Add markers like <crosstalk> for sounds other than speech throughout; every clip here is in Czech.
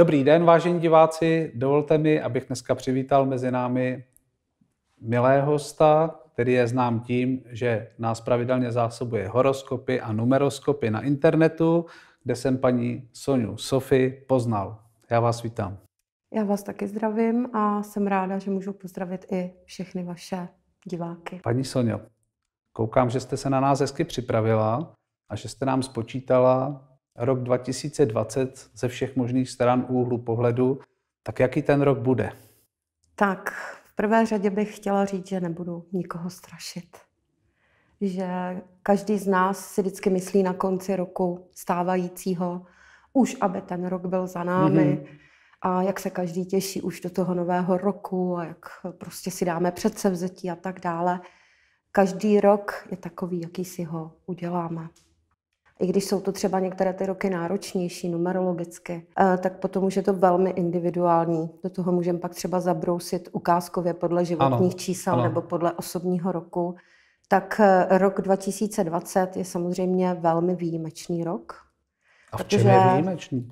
Dobrý den, vážení diváci. Dovolte mi, abych dneska přivítal mezi námi milé hosta, který je znám tím, že nás pravidelně zásobuje horoskopy a numeroskopy na internetu, kde jsem paní Soniu Sofy poznal. Já vás vítám. Já vás taky zdravím a jsem ráda, že můžu pozdravit i všechny vaše diváky. Paní Sonio, koukám, že jste se na nás hezky připravila a že jste nám spočítala rok 2020 ze všech možných stran úhlu pohledu, tak jaký ten rok bude? Tak v prvé řadě bych chtěla říct, že nebudu nikoho strašit. Že každý z nás si vždycky myslí na konci roku stávajícího, už aby ten rok byl za námi. Mm-hmm a jak se každý těší už do toho nového roku a jak prostě si dáme předsevzetí a tak dále. Každý rok je takový, jaký si ho uděláme i když jsou to třeba některé ty roky náročnější numerologicky, eh, tak potom už je to velmi individuální. Do toho můžeme pak třeba zabrousit ukázkově podle životních ano, čísel ano. nebo podle osobního roku. Tak eh, rok 2020 je samozřejmě velmi výjimečný rok. A v čem je výjimečný?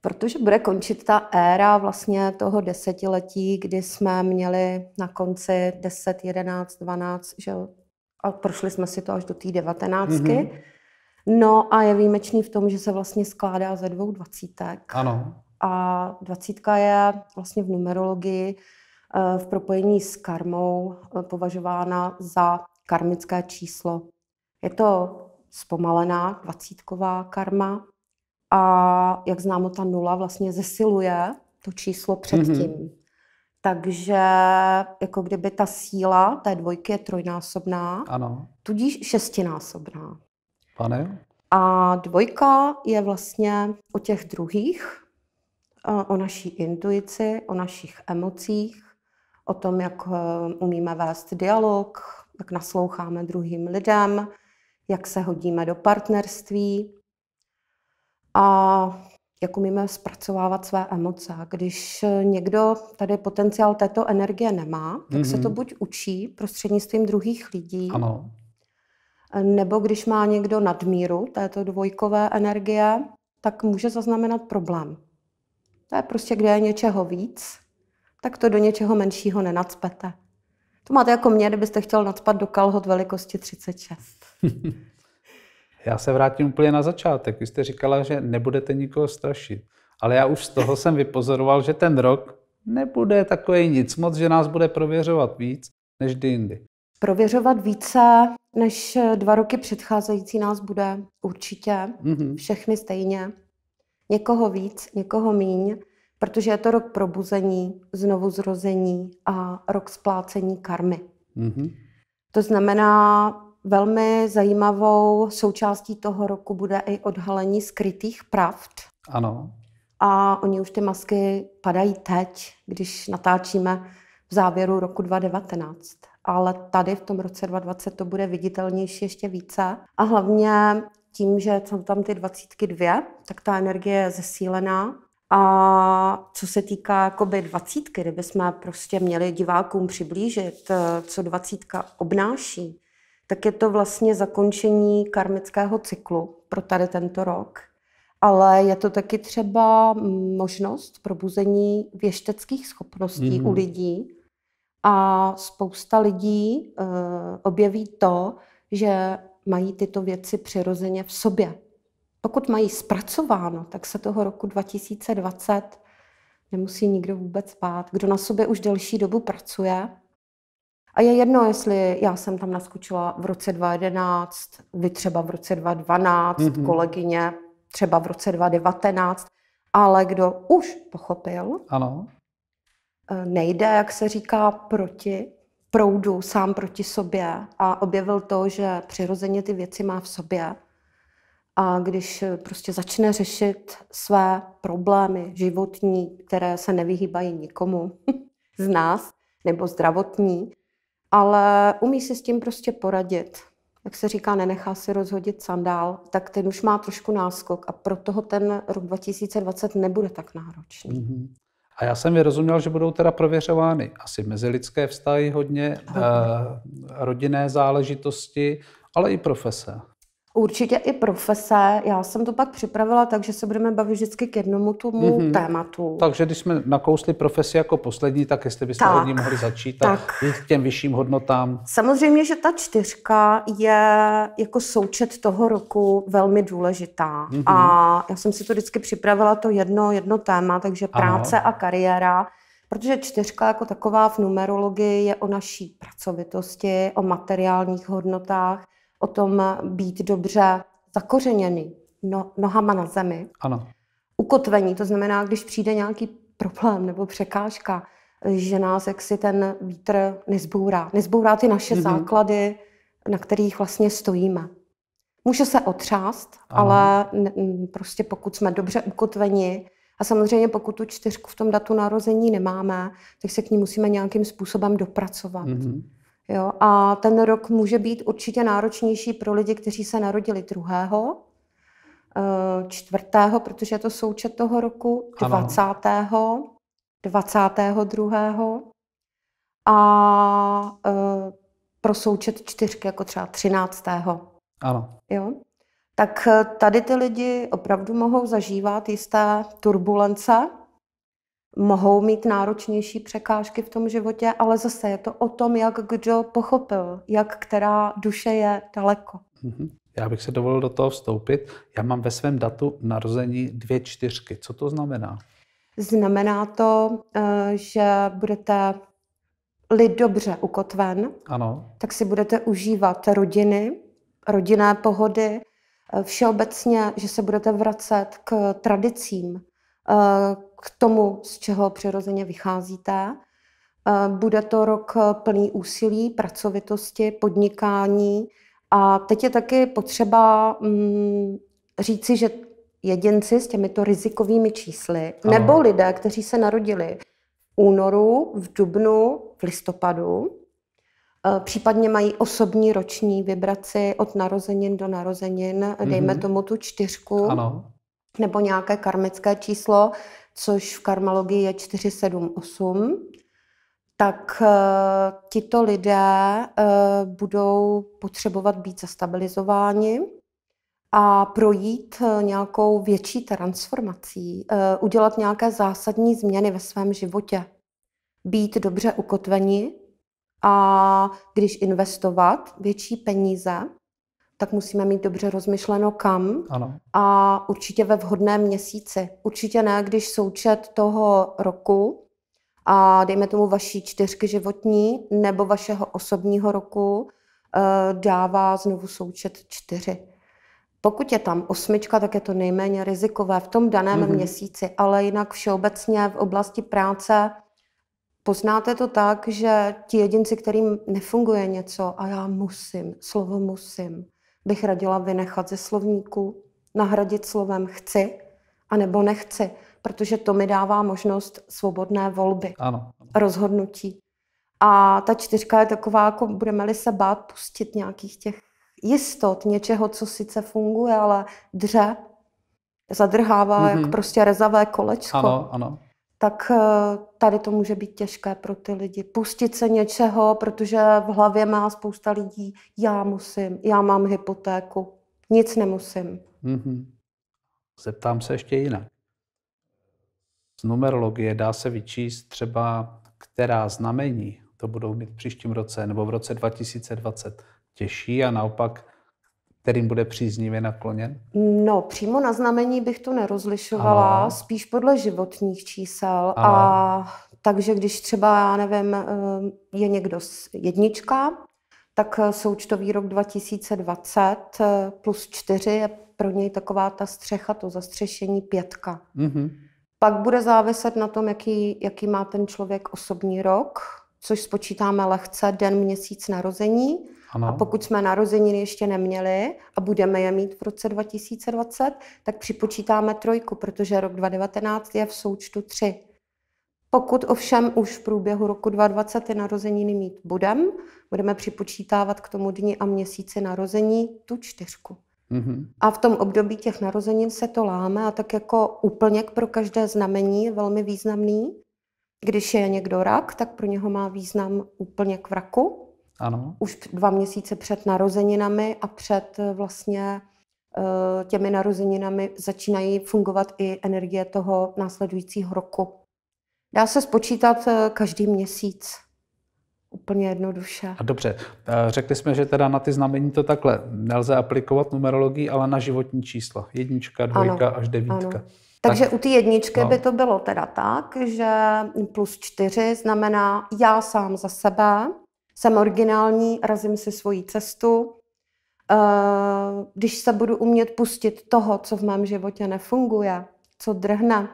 protože bude končit ta éra vlastně toho desetiletí, kdy jsme měli na konci 10, 11, 12, že a prošli jsme si to až do té devatenáctky. Mm-hmm. No a je výjimečný v tom, že se vlastně skládá ze dvou dvacítek. Ano. A dvacítka je vlastně v numerologii eh, v propojení s karmou eh, považována za karmické číslo. Je to zpomalená dvacítková karma a jak známo, ta nula vlastně zesiluje to číslo předtím. Mm-hmm. Takže jako kdyby ta síla té dvojky je trojnásobná, ano. tudíž šestinásobná. Pane? A dvojka je vlastně o těch druhých, o naší intuici, o našich emocích, o tom, jak eh, umíme vést dialog, jak nasloucháme druhým lidem, jak se hodíme do partnerství a jak umíme zpracovávat své emoce. Když eh, někdo tady potenciál této energie nemá, tak mm-hmm. se to mhm. buď učí prostřednictvím druhých lidí, ano nebo když má někdo nadmíru této dvojkové energie, tak může zaznamenat problém. To je prostě, kde je něčeho víc, tak to do něčeho menšího nenacpete. To máte jako mě, kdybyste chtěl nadspat do kalhot velikosti 36. <laughs> já se vrátím úplně na začátek. Vy jste říkala, že nebudete nikoho strašit. Ale já už z toho jsem vypozoroval, že ten rok nebude takový nic moc, že nás bude prověřovat víc než kdy jindy prověřovat více než eh, dva roky předcházející nás bude určitě. Mm-hmm. Všechny stejně. Někoho víc, někoho míň, protože je to rok probuzení, znovu zrození a rok splácení karmy. Mm-hmm. To znamená, velmi zajímavou součástí toho roku bude i odhalení skrytých pravd. Ano. A oni už ty masky padají teď, když natáčíme v závěru roku 2019 ale tady v tom roce 2020 to bude viditelnější ještě více. A hlavně tím, že jsou tam ty dvacítky dvě, tak ta energie je zesílená. A co se týká jakoby dvacítky, kdybychom prostě měli divákům přiblížit, eh, co dvacítka obnáší, tak je to vlastně zakončení karmického cyklu pro tady tento rok. Ale je to taky třeba možnost probuzení věšteckých schopností mm-hmm. u mhm. lidí, a spousta lidí eh, objeví to, že mají tyto věci přirozeně v sobě. Pokud mají zpracováno, tak se toho roku 2020 nemusí nikdo vůbec spát. Kdo na sobě už delší dobu pracuje, a je jedno, jestli já jsem tam naskočila v roce 2011, vy třeba v roce 2012, mm-hmm. kolegyně třeba v roce 2019, ale kdo už pochopil, ano. Eh, nejde, jak se říká, proti proudu, sám proti sobě a objevil to, že přirozeně ty věci má v sobě. A když eh, prostě začne řešit své problémy životní, které se nevyhýbají nikomu <laughs> z nás, nebo zdravotní, ale umí si s tím prostě poradit. Jak se říká, nenechá si rozhodit sandál, tak ten už má trošku náskok a proto toho ten rok 2020 nebude tak náročný. Mm-hmm. A já jsem rozuměl, že budou teda prověřovány asi mezilidské vztahy hodně, eh, rodinné záležitosti, ale i profese. Určitě i profese. Já jsem to pak připravila takže se budeme bavit vždycky k jednomu tomu mm-hmm. tématu. Takže když jsme nakousli profesi jako poslední, tak jestli byste tak, od ní mohli začít tak. a k těm vyšším hodnotám. Samozřejmě, že ta čtyřka je jako součet toho roku velmi důležitá. Mm-hmm. A já jsem si to vždycky připravila to jedno, jedno téma, takže práce ano. a kariéra. Protože čtyřka jako taková v numerologii je o naší pracovitosti, o materiálních hodnotách, o tom být dobře zakořeněný no, nohama na zemi. Ano. Ukotvení, to znamená, když přijde nějaký problém nebo překážka, že nás jaksi ten vítr nezbourá. Nezbourá ty naše mm-hmm. základy, na kterých vlastně stojíme. Může se otřást, ano. ale prostě pokud jsme dobře ukotveni, a samozřejmě pokud tu čtyřku v tom datu narození nemáme, tak se k ní musíme nějakým způsobem dopracovat. Mm-hmm. Jo? A ten rok může být určitě náročnější pro lidi, kteří se narodili druhého, eh, čtvrtého, protože je to součet toho roku, ano. 20. 22. a eh, pro součet čtyřky, jako třeba 13. Ano. Jo? Tak eh, tady ty lidi opravdu mohou zažívat jisté turbulence, mohou mít náročnější překážky v tom životě, ale zase je to o tom, jak kdo pochopil, jak která duše je daleko. Mhm. Já bych se dovolil do toho vstoupit. Já mám ve svém datu narození dvě čtyřky. Co to znamená? Znamená to, eh, že budete lid dobře ukotven, ano. tak si budete užívat rodiny, rodinné pohody, eh, všeobecně, že se budete vracet k tradicím, eh, k tomu, z čeho přirozeně vycházíte. Eh, bude to rok plný úsilí, pracovitosti, podnikání. A teď je taky potřeba mm, říci, že jedinci s těmito rizikovými čísly, ano. nebo lidé, kteří se narodili v únoru, v dubnu, v listopadu, eh, případně mají osobní roční vibraci od narozenin do narozenin, dejme mm-hmm. tomu tu čtyřku, ano. nebo nějaké karmické číslo, což v karmalogii je 478, tak eh, tito lidé eh, budou potřebovat být zastabilizováni a projít eh, nějakou větší transformací, udělat nějaké zásadní změny ve svém životě, být dobře ukotveni a když investovat větší peníze, tak musíme mít dobře rozmyšleno kam ano. a určitě ve vhodném měsíci. Určitě ne, když součet toho roku a dejme tomu vaší čtyřky životní nebo vašeho osobního roku eh, dává znovu součet čtyři. Pokud je tam osmička, tak je to nejméně rizikové v tom daném mm-hmm. měsíci, ale jinak všeobecně v oblasti práce poznáte to tak, že ti jedinci, kterým nefunguje něco a já musím, slovo musím, bych radila vynechat ze slovníku, nahradit slovem chci a nebo nechci, protože to mi dává možnost svobodné volby, ano. rozhodnutí. A ta čtyřka je taková, jako budeme-li se bát pustit nějakých těch jistot, něčeho, co sice funguje, ale dře, zadrhává mm-hmm. jak mhm. prostě rezavé kolečko. Ano, ano tak eh, tady to může být těžké pro ty lidi. Pustit se něčeho, protože v hlavě má spousta lidí, já musím, já mám hypotéku, nic nemusím. Mm-hmm. Zeptám se ještě jinak. Z numerologie dá se vyčíst třeba, která znamení to budou mít v příštím roce nebo v roce 2020 těžší a naopak kterým bude příznivě nakloněn? No, přímo na znamení bych to nerozlišovala, Aha. spíš podle životních čísel. Aha. A takže když třeba, já nevím, eh, je někdo z jednička, tak eh, součtový rok 2020 eh, plus čtyři je pro něj taková ta střecha, to zastřešení pětka. Mm-hmm. Pak bude záviset na tom, jaký, jaký má ten člověk osobní rok, což spočítáme lehce den, měsíc narození ano. A pokud jsme narozeniny ještě neměli a budeme je mít v roce 2020, tak připočítáme trojku, protože rok 2019 je v součtu tři. Pokud ovšem už v průběhu roku 2020 ty narozeniny mít budem, budeme připočítávat k tomu dni a měsíci narození tu čtyřku. Mm-hmm. A v tom období těch narozenin se to láme a tak jako úplněk pro každé znamení je velmi významný. Když je někdo rak, tak pro něho má význam úplněk v raku. Ano. Už dva měsíce před narozeninami a před eh, vlastně eh, těmi narozeninami začínají fungovat i energie toho následujícího roku. Dá se spočítat eh, každý měsíc. Úplně jednoduše. A dobře, řekli jsme, že teda na ty znamení to takhle nelze aplikovat numerologii, ale na životní čísla. Jednička, dvojka ano, až devítka. Ano. Takže tak. u té jedničky no. by to bylo teda tak, že plus čtyři znamená já sám za sebe, jsem originální, razím si svoji cestu. Eh, když se budu umět pustit toho, co v mém životě nefunguje, co drhne,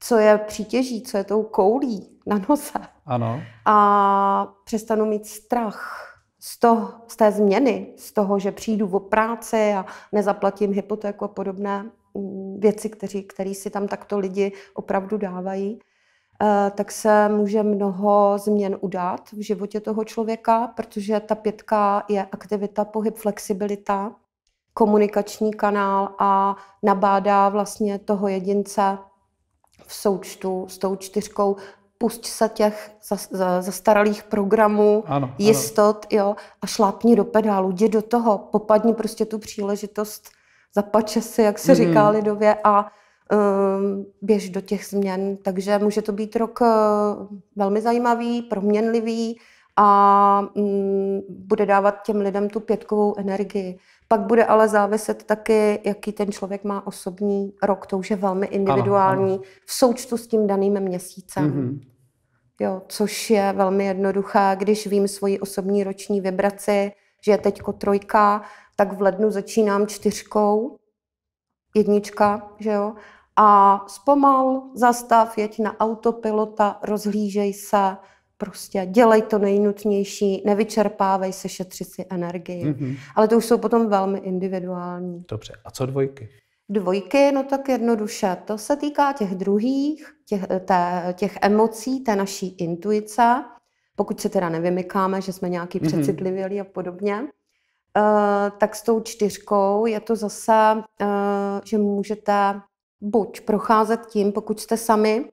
co je přítěží, co je tou koulí na nose. Ano. A přestanu mít strach z, toho, z té změny, z toho, že přijdu o práci a nezaplatím hypotéku a podobné mm, věci, které si tam takto lidi opravdu dávají. Eh, tak se může mnoho změn udát v životě toho člověka, protože ta pětka je aktivita, pohyb, flexibilita, komunikační kanál a nabádá vlastně toho jedince v součtu s tou čtyřkou pusť se těch zastaralých za, za programů, ano, jistot ano. Jo, a šlápni do pedálu, jdi do toho, popadni prostě tu příležitost, zapače si, jak se mm-hmm. říká lidově a Ehm, běž do těch změn, takže může to být rok eh, velmi zajímavý, proměnlivý a mm, bude dávat těm lidem tu pětkovou energii. Pak bude ale záviset taky, jaký ten člověk má osobní rok, to už je velmi individuální, ano, ano. v součtu s tím daným měsícem. Mm-hmm. Jo, což je velmi jednoduché, když vím svoji osobní roční vibraci, že je teďko trojka, tak v lednu začínám čtyřkou, jednička, že jo, a zpomal, zastav, jeď na autopilota, rozhlížej se, prostě dělej to nejnutnější, nevyčerpávej se, šetři si energii. Mm-hmm. Ale to už jsou potom velmi individuální. Dobře, a co dvojky? Dvojky, no tak jednoduše, to se týká těch druhých, těch, té, těch emocí, té naší intuice, pokud se teda nevymykáme, že jsme nějaký mm-hmm. přecitlivělí a podobně. Uh, tak s tou čtyřkou je to zase, uh, že můžete buď procházet tím, pokud jste sami,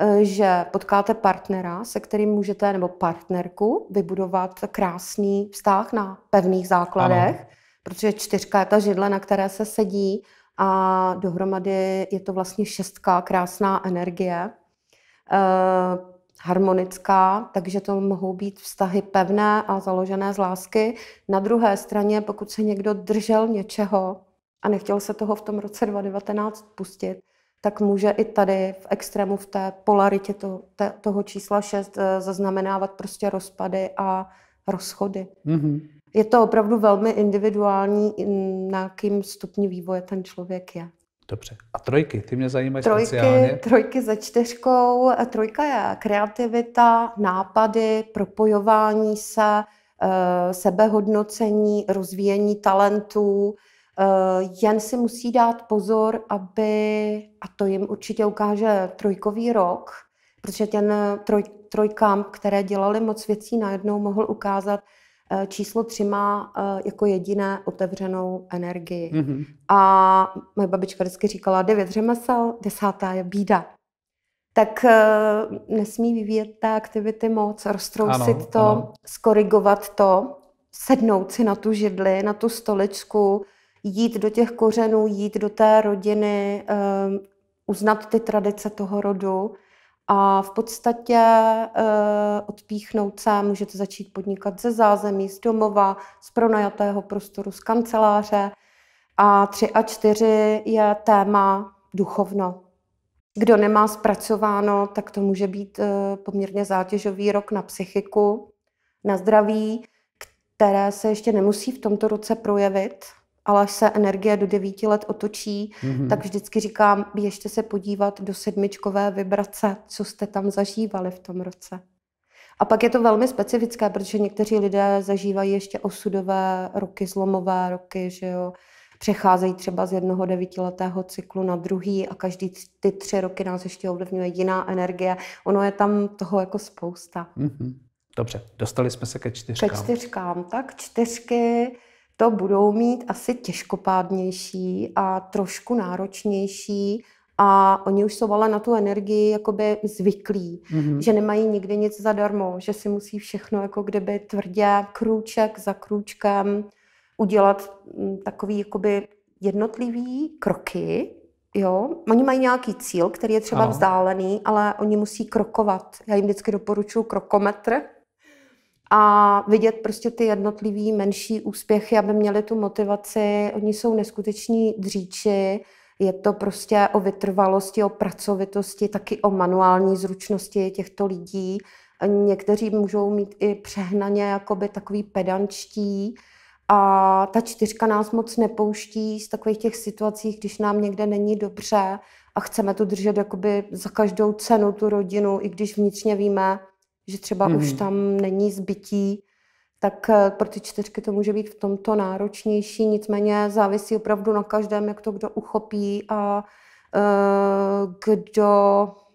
eh, že potkáte partnera, se kterým můžete, nebo partnerku, vybudovat krásný vztah na pevných základech, ano. protože čtyřka je ta židle, na které se sedí a dohromady je to vlastně šestka, krásná energie, eh, harmonická, takže to mohou být vztahy pevné a založené z lásky. Na druhé straně, pokud se někdo držel něčeho, a nechtěl se toho v tom roce 2019 pustit, tak může i tady v extrému, v té polaritě to, te, toho čísla 6 eh, zaznamenávat prostě rozpady a rozchody. Mm-hmm. Je to opravdu velmi individuální, na jakým stupni vývoje ten člověk je. Dobře. A trojky, ty mě zajímají trojky, speciálně. Trojky za čtyřkou. Trojka je kreativita, nápady, propojování se, eh, sebehodnocení, rozvíjení talentů, Eh, Jen si musí dát pozor, aby, a to jim určitě ukáže trojkový rok, protože ten troj, trojkám, které dělali moc věcí najednou, mohl ukázat, eh, číslo tři má eh, jako jediné otevřenou energii. Mm-hmm. A moje babička vždycky říkala, devět řemesel, desátá je bída. Tak nesmí vyvíjet té aktivity moc, roztrousit ano, to, ano. skorigovat to, sednout si na tu židli, na tu stoličku, jít do těch kořenů, jít do té rodiny, ehm, uznat ty tradice toho rodu a v podstatě eh, odpíchnout se, můžete začít podnikat ze zázemí, z domova, z pronajatého prostoru, z kanceláře. A tři a čtyři je téma duchovno. Kdo nemá zpracováno, tak to může být eh, poměrně zátěžový rok na psychiku, na zdraví, které se ještě nemusí v tomto roce projevit, ale až se energie do devíti let otočí, mm-hmm. tak vždycky říkám, běžte se podívat do sedmičkové vibrace, co jste tam zažívali v tom roce. A pak je to velmi specifické, protože někteří lidé zažívají ještě osudové roky, zlomové roky, že jo. Přecházejí třeba z jednoho devítiletého cyklu na druhý a každý ty tři roky nás ještě ovlivňuje jiná energie. Ono je tam toho jako spousta. Mm-hmm. Dobře, dostali jsme se ke čtyřkám. Ke čtyřkám, tak čtyřky to budou mít asi těžkopádnější a trošku náročnější a oni už jsou ale na tu energii jakoby zvyklí, mm-hmm. že nemají nikdy nic zadarmo, že si musí všechno jako kdyby tvrdě, krůček za krůčkem udělat mm, takový jakoby jednotlivý kroky, jo. Oni mají nějaký cíl, který je třeba ano. vzdálený, ale oni musí krokovat. Já jim vždycky doporučuji krokometr, a vidět prostě ty jednotlivý menší úspěchy, aby měli tu motivaci. Oni jsou neskuteční dříči, je to prostě o vytrvalosti, o pracovitosti, taky o manuální zručnosti těchto lidí. Někteří můžou mít i přehnaně jakoby takový pedančtí a ta čtyřka nás moc nepouští z takových těch situací, když nám někde není dobře a chceme tu držet jakoby za každou cenu tu rodinu, i když vnitřně víme, že třeba mm-hmm. už mhm. tam není zbytí, tak eh, pro ty čtyřky to může být v tomto náročnější, nicméně závisí opravdu na každém, jak to kdo uchopí a e, kdo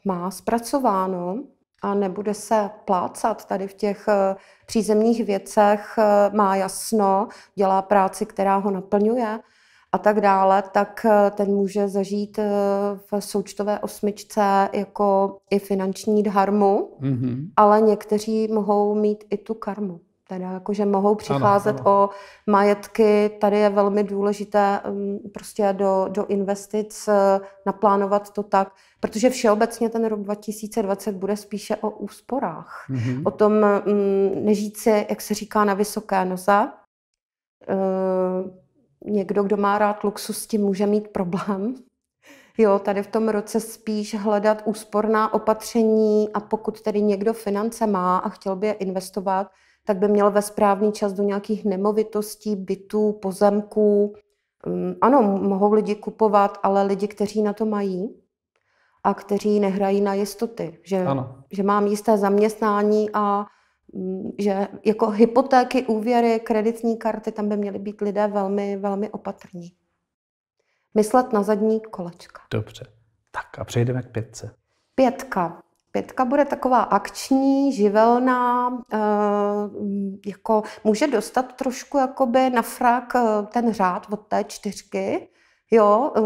má zpracováno a nebude se plácat tady v těch eh, přízemních věcech, má jasno, dělá práci, která ho naplňuje a tak dále, tak eh, ten může zažít eh, v součtové osmičce jako i finanční dharmu, mm-hmm. ale někteří mohou mít i tu karmu. Teda jako, že mohou přicházet ano, ano. o majetky. Tady je velmi důležité mm, prostě do, do investic eh, naplánovat to tak, protože všeobecně ten rok 2020 bude spíše o úsporách. Mm-hmm. O tom mm, nežít si, jak se říká, na vysoké noze někdo, kdo má rád luxus, s tím může mít problém. Jo, tady v tom roce spíš hledat úsporná opatření a pokud tedy někdo finance má a chtěl by je investovat, tak by měl ve správný čas do nějakých nemovitostí, bytů, pozemků. Mm, ano, mohou lidi kupovat, ale lidi, kteří na to mají a kteří nehrají na jistoty, že, ano. že mám jisté zaměstnání a že jako hypotéky, úvěry, kreditní karty, tam by měli být lidé velmi, velmi opatrní. Myslet na zadní kolečka. Dobře. Tak a přejdeme k pětce. Pětka. Pětka bude taková akční, živelná, eh, jako může dostat trošku jakoby na frak eh, ten řád od té čtyřky, jo, eh,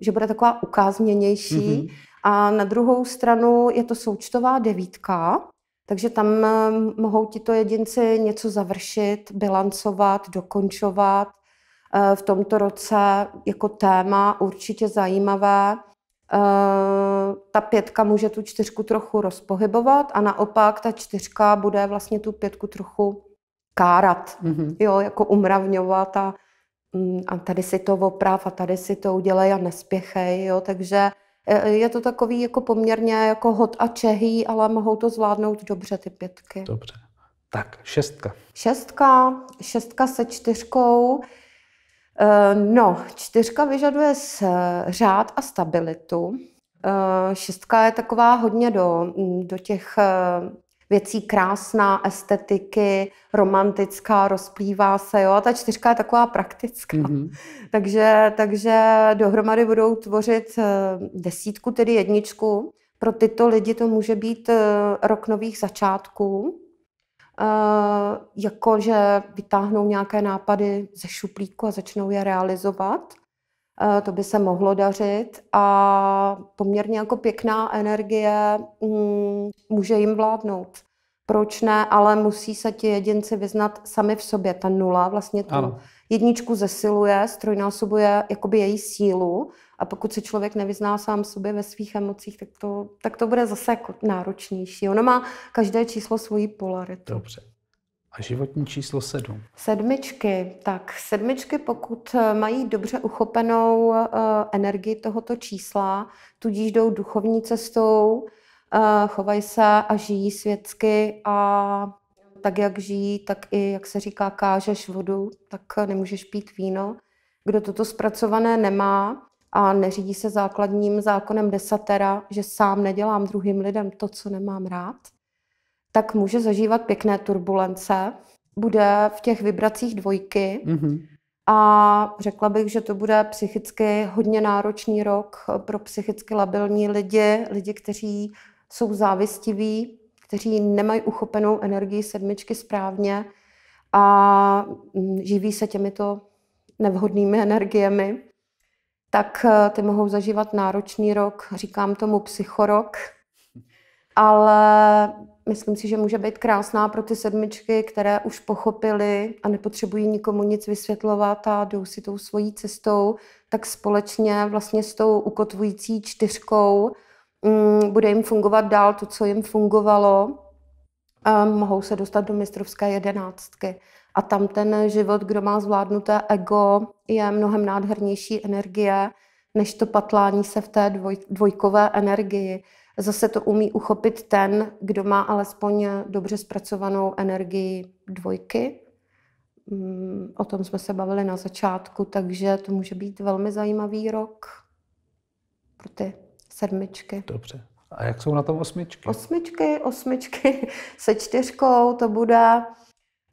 že bude taková ukázněnější. Mm-hmm. A na druhou stranu je to součtová devítka, takže tam eh, mohou tito jedinci něco završit, bilancovat, dokončovat. Eh, v tomto roce jako téma určitě zajímavé. Eh, ta pětka může tu čtyřku trochu rozpohybovat a naopak ta čtyřka bude vlastně tu pětku trochu kárat, mm-hmm. jo, jako umravňovat a, mm, a tady si to oprav a tady si to udělej a nespěchej, jo, takže Eh, eh, je to takový jako poměrně jako hot a čehý, ale mohou to zvládnout dobře ty pětky. Dobře. Tak, šestka. Šestka, šestka se čtyřkou. Eh, no, čtyřka vyžaduje řád a stabilitu. Šestka je taková hodně do, do těch věcí krásná, estetiky, romantická, rozplývá se, jo, a ta čtyřka je taková praktická. Mm-hmm. <laughs> Takže, takže dohromady budou tvořit eh, desítku, tedy jedničku. Pro tyto lidi to může být eh, rok nových začátků, eh, jakože vytáhnou nějaké nápady ze šuplíku a začnou je realizovat. Eh, to by se mohlo dařit a poměrně jako pěkná energie mm, může jim vládnout. Proč ne, ale musí se ti jedinci vyznat sami v sobě. Ta nula vlastně tu ano. jedničku zesiluje, strojnásobuje jakoby její sílu a pokud se člověk nevyzná sám sobě ve svých emocích, tak to, tak to bude zase jako náročnější. Ono má každé číslo svoji polaritu. Dobře. A životní číslo sedm. Sedmičky. Tak sedmičky, pokud eh, mají dobře uchopenou uh, energii tohoto čísla, tudíž jdou duchovní cestou, uh, chovají se a žijí světsky a tak, jak žijí, tak i, jak se říká, kážeš vodu, tak nemůžeš pít víno. Kdo toto zpracované nemá a neřídí se základním zákonem desatera, že sám nedělám druhým lidem to, co nemám rád, tak může zažívat pěkné turbulence. Bude v těch vibracích dvojky. Mm-hmm. A řekla bych, že to bude psychicky hodně náročný rok pro psychicky labilní lidi, lidi, kteří jsou závistiví, kteří nemají uchopenou energii sedmičky správně a mm, živí se těmito nevhodnými energiemi, tak eh, ty mohou zažívat náročný rok, říkám tomu psychorok, <laughs> ale myslím si, že může být krásná pro ty sedmičky, které už pochopili a nepotřebují nikomu nic vysvětlovat a jdou si tou svojí cestou, tak společně vlastně s tou ukotvující čtyřkou um, bude jim fungovat dál to, co jim fungovalo a mohou se dostat do mistrovské jedenáctky. A tam ten život, kdo má zvládnuté ego, je mnohem nádhernější energie, než to patlání se v té dvoj, dvojkové energii. Zase to umí uchopit ten, kdo má alespoň dobře zpracovanou energii dvojky. Mm, o tom jsme se bavili na začátku, takže to může být velmi zajímavý rok pro ty sedmičky. Dobře. A jak jsou na tom osmičky? Osmičky, osmičky <laughs> se čtyřkou, to bude...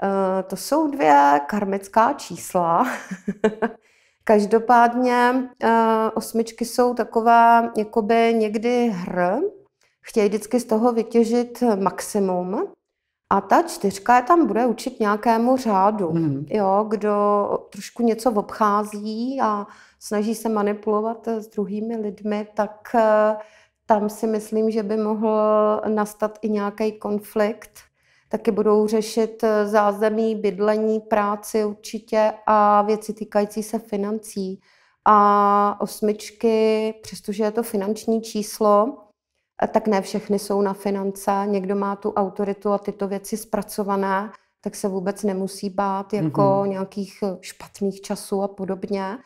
Uh, to jsou dvě karmická čísla. <laughs> Každopádně uh, osmičky jsou taková jakoby někdy hr, chtějí vždycky z toho vytěžit maximum. A ta čtyřka je tam bude učit nějakému řádu, mm. jo, kdo trošku něco obchází a snaží se manipulovat s druhými lidmi, tak eh, tam si myslím, že by mohl nastat i nějaký konflikt. Taky budou řešit eh, zázemí, bydlení, práci určitě a věci týkající se financí. A osmičky, přestože je to finanční číslo, eh, tak ne všechny jsou na finance. Někdo má tu autoritu a tyto věci zpracované, tak se vůbec nemusí bát jako mm-hmm. nějakých eh, špatných časů a podobně.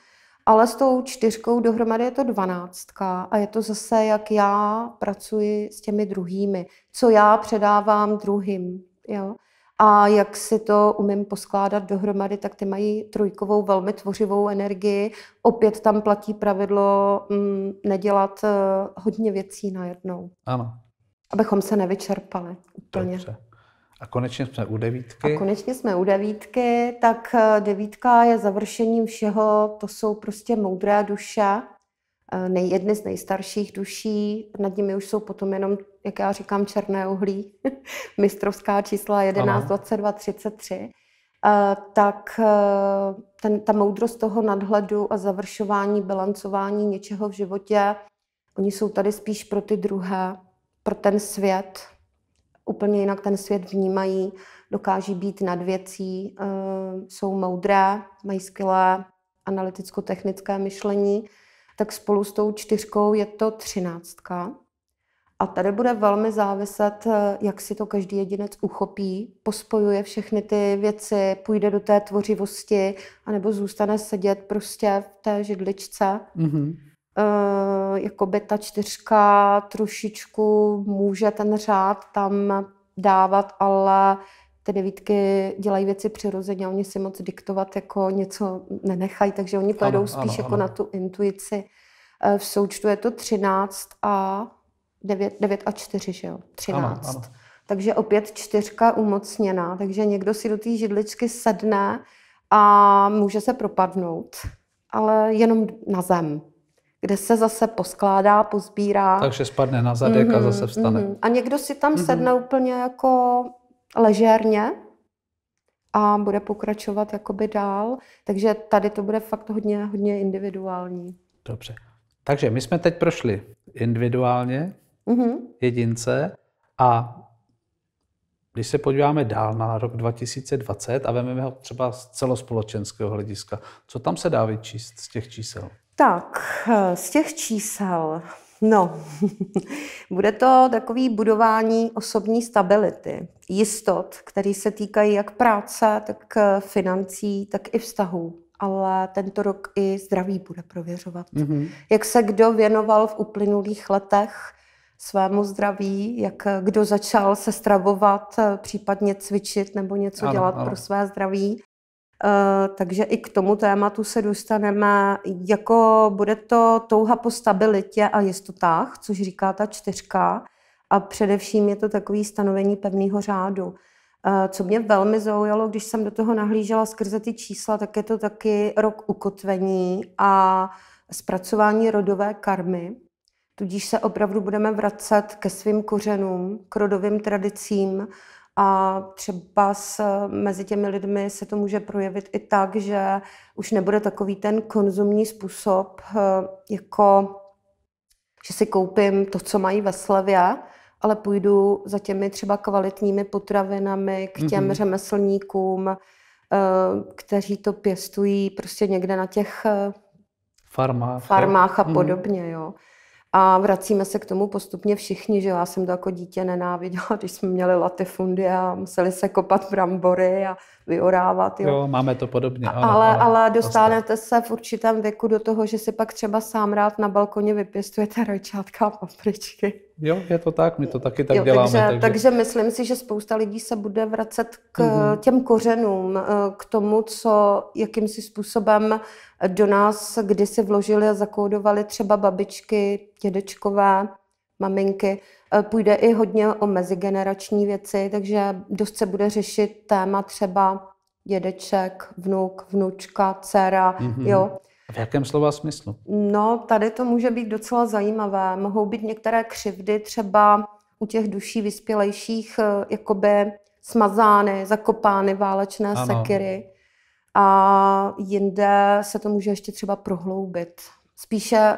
Ale s tou čtyřkou dohromady je to dvanáctka a je to zase, jak já pracuji s těmi druhými, co já předávám druhým. Jo. A jak si to umím poskládat dohromady, tak ty mají trojkovou velmi tvořivou energii. Opět tam platí pravidlo m, mm, nedělat uh, hodně věcí najednou. Ano. Abychom se nevyčerpali úplně. Dobře. A konečně jsme u devítky. A konečně jsme u devítky, tak eh, devítka je završením všeho, to jsou prostě moudré duše. Eh, nej, jedny z nejstarších duší. Nad nimi už jsou potom jenom, jak já říkám, černé uhlí, <laughs> mistrovská čísla 11, ano. 22, 33. Eh, tak eh, ten, ta moudrost toho nadhledu a završování, bilancování něčeho v životě, oni jsou tady spíš pro ty druhé, pro ten svět. Úplně jinak ten svět vnímají, dokáží být nad věcí, jsou moudré, mají skvělé analyticko-technické myšlení tak spolu s tou čtyřkou je to třináctka. A tady bude velmi záviset, eh, jak si to každý jedinec uchopí, pospojuje všechny ty věci, půjde do té tvořivosti, anebo zůstane sedět prostě v té židličce. Mm-hmm. E, jakoby ta čtyřka trošičku může ten řád tam dávat, ale ty devítky dělají věci přirozeně, oni si moc diktovat jako něco nenechají, takže oni pojedou ano, spíš ano, jako ano. na tu intuici. E, v součtu je to 13 a 9, 9 a 4, že jo? 13. Ano, ano. Takže opět čtyřka umocněná, takže někdo si do té židličky sedne a může se propadnout, ale jenom na zem, kde se zase poskládá, pozbírá. Takže spadne na zadek mm-hmm, a mhm, zase vstane. Mm-hmm. A někdo si tam mm-hmm. sedne úplně jako ležérně a bude pokračovat jakoby dál. Takže tady to bude fakt hodně, hodně individuální. Dobře. Takže my jsme teď prošli individuálně, mm-hmm. jedince a když se podíváme dál na rok 2020 a vezmeme ho třeba z celospolečenského hlediska, co tam se dá vyčíst z těch čísel? Tak, eh, z těch čísel No, <laughs> bude to takový budování osobní stability, jistot, které se týkají jak práce, tak eh, financí, tak i vztahů. Ale tento rok i zdraví bude prověřovat. Mm-hmm. Jak se kdo věnoval v uplynulých letech svému zdraví, jak eh, kdo začal se stravovat, eh, případně cvičit nebo něco ano, dělat ano. pro své zdraví. Eh, takže i k tomu tématu se dostaneme. Jako bude to touha po stabilitě a jistotách, což říká ta čtyřka. A především je to takový stanovení pevného řádu. Eh, co mě velmi zaujalo, když jsem do toho nahlížela skrze ty čísla, tak je to taky rok ukotvení a zpracování rodové karmy. Tudíž se opravdu budeme vracet ke svým kořenům, k rodovým tradicím, a třeba s, mezi těmi lidmi se to může projevit i tak, že už nebude takový ten konzumní způsob, eh, jako že si koupím to, co mají ve slevě, ale půjdu za těmi třeba kvalitními potravinami k těm mm-hmm. řemeslníkům, eh, kteří to pěstují prostě někde na těch eh, farmách, farmách a mhm. podobně. Mm-hmm. Jo. A vracíme se k tomu postupně všichni, že já jsem to jako dítě nenáviděla, <laughs> když jsme měli latifundy a museli se kopat brambory a vyorávat. Jo, jo máme to podobně. Ano, ale, ale, ale dostanete prostě. se v určitém věku do toho, že si pak třeba sám rád na balkoně vypěstujete rajčátka a papričky. Jo, je to tak, my to taky tak jo, děláme. Takže, takže... takže myslím si, že spousta lidí se bude vracet k mm-hmm. těm kořenům, eh, k tomu, co jakýmsi způsobem do nás kdysi vložili a zakódovali třeba babičky, dědečkové, maminky. E, půjde i hodně o mezigenerační věci, takže dost se bude řešit téma třeba dědeček, vnuk, vnučka, dcera, mm-hmm. jo. V jakém slova smyslu? No, tady to může být docela zajímavé. Mohou být některé křivdy třeba u těch duší vyspělejších e, jakoby smazány, zakopány válečné ano. sekiry a jinde se to může ještě třeba prohloubit. Spíše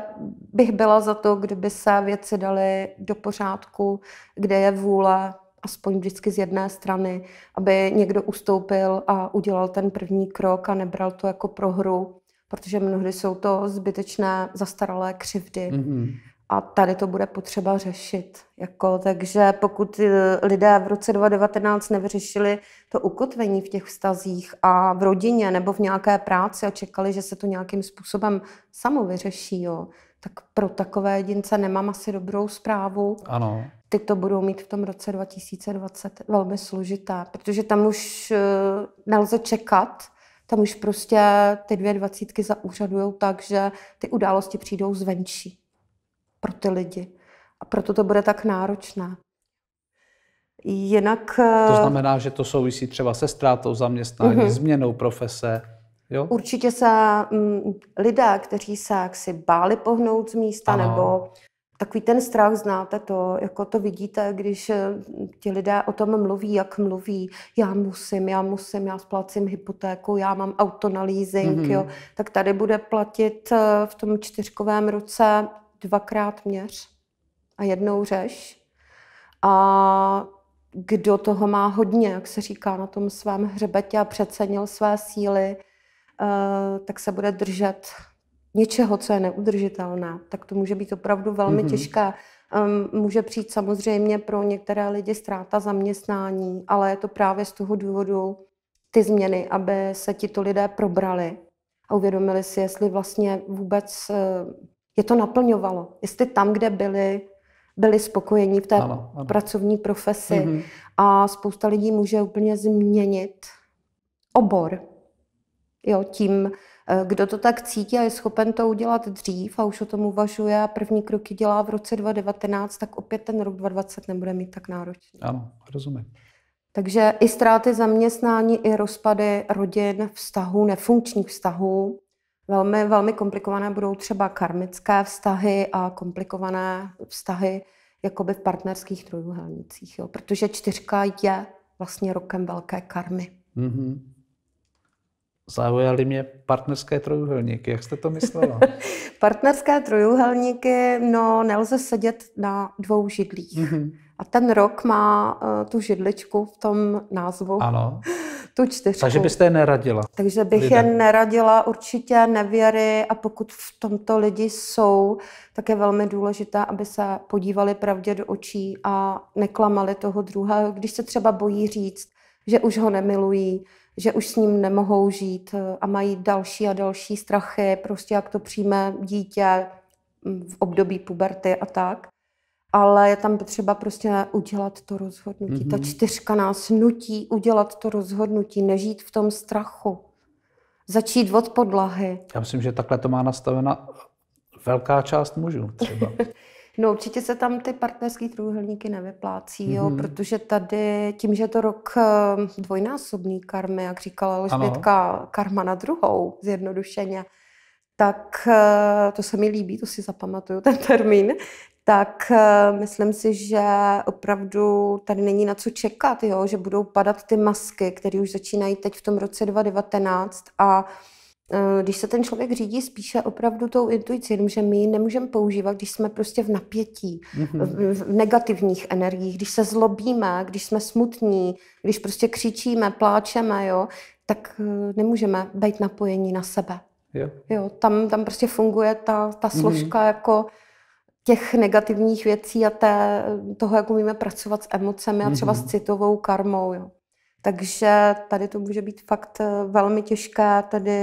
bych byla za to, kdyby se věci daly do pořádku, kde je vůle, aspoň vždycky z jedné strany, aby někdo ustoupil a udělal ten první krok a nebral to jako prohru, protože mnohdy jsou to zbytečné zastaralé křivdy. Mm-hmm. A tady to bude potřeba řešit. Jako, takže pokud e, lidé v roce 2019 nevyřešili to ukotvení v těch vztazích a v rodině nebo v nějaké práci a čekali, že se to nějakým způsobem samo vyřeší, jo, tak pro takové jedince nemám asi dobrou zprávu. Ano. Ty to budou mít v tom roce 2020 velmi složité, protože tam už e, nelze čekat, tam už prostě ty dvě dvacítky zaúřadují tak, že ty události přijdou zvenčí pro ty lidi. A proto to bude tak náročné. Jinak... To eh, znamená, že to souvisí třeba se ztrátou zaměstnání, mm-hmm. změnou profese. Jo? Určitě se m, mm, lidé, kteří se jaksi báli pohnout z místa, ano. nebo takový ten strach, znáte to, jako to vidíte, když eh, ti lidé o tom mluví, jak mluví, já musím, já musím, já splácím hypotéku, já mám auto na leasing, mm-hmm. jo. tak tady bude platit eh, v tom čtyřkovém roce dvakrát měř a jednou řeš. A kdo toho má hodně, jak se říká na tom svém hřebetě a přecenil své síly, eh, tak se bude držet něčeho, co je neudržitelné. Tak to může být opravdu velmi mm-hmm. těžké. Ehm, může přijít samozřejmě pro některé lidi ztráta zaměstnání, ale je to právě z toho důvodu ty změny, aby se tito lidé probrali a uvědomili si, jestli vlastně vůbec eh, je to naplňovalo. Jestli tam, kde byli, byli spokojení v té ano, ano. pracovní profesi. Mm-hmm. A spousta lidí může úplně změnit obor. Jo, tím, eh, kdo to tak cítí a je schopen to udělat dřív a už o tom uvažuje a první kroky dělá v roce 2019, tak opět ten rok 2020 nebude mít tak náročný. Ano, rozumím. Takže i ztráty zaměstnání, i rozpady rodin, vztahů, nefunkčních vztahů, Velmi, velmi komplikované budou třeba karmické vztahy a komplikované vztahy jakoby v partnerských trojuhelnicích, jo? protože čtyřka je vlastně rokem velké karmy. Mm-hmm. Zaujaly mě partnerské trojuhelníky. Jak jste to myslela? <laughs> partnerské trojuhelníky, no nelze sedět na dvou židlích. Mm-hmm. A ten rok má uh, tu židličku v tom názvu. Ano. Tu čtyřku. Takže byste je neradila. Takže bych lidem. je neradila určitě nevěry a pokud v tomto lidi jsou, tak je velmi důležité, aby se podívali pravdě do očí a neklamali toho druhého, když se třeba bojí říct, že už ho nemilují, že už s ním nemohou žít eh, a mají další a další strachy, prostě jak to přijme dítě mm, v období puberty a tak ale je tam potřeba prostě udělat to rozhodnutí. Mm-hmm. Ta mhm. čtyřka nás nutí udělat to rozhodnutí, nežít v tom strachu, začít od podlahy. Já myslím, že takhle to má nastavena velká část mužů třeba. <laughs> no určitě se tam ty partnerský trůhelníky nevyplácí, mm-hmm. jo, mhm. protože tady tím, že je to rok eh, dvojnásobný karmy, jak říkala Alžbětka, karma na druhou, zjednodušeně, tak eh, to se mi líbí, to si zapamatuju ten termín, tak eh, myslím si, že opravdu tady není na co čekat, jo? že budou padat ty masky, které už začínají teď v tom roce 2019 a eh, když se ten člověk řídí spíše opravdu tou intuicí, jenomže my ji nemůžeme používat, když jsme prostě v napětí, mhm. v negativních energiích, když se zlobíme, když jsme smutní, když prostě křičíme, pláčeme, jo, tak eh, nemůžeme být napojení na sebe. Jo. Jo, tam, tam prostě funguje ta, ta mhm. složka mm-hmm. jako těch negativních věcí a té, toho, jak umíme pracovat s emocemi a třeba s mm-hmm. citovou karmou. Jo. Takže tady to může být fakt eh, velmi těžké, Tady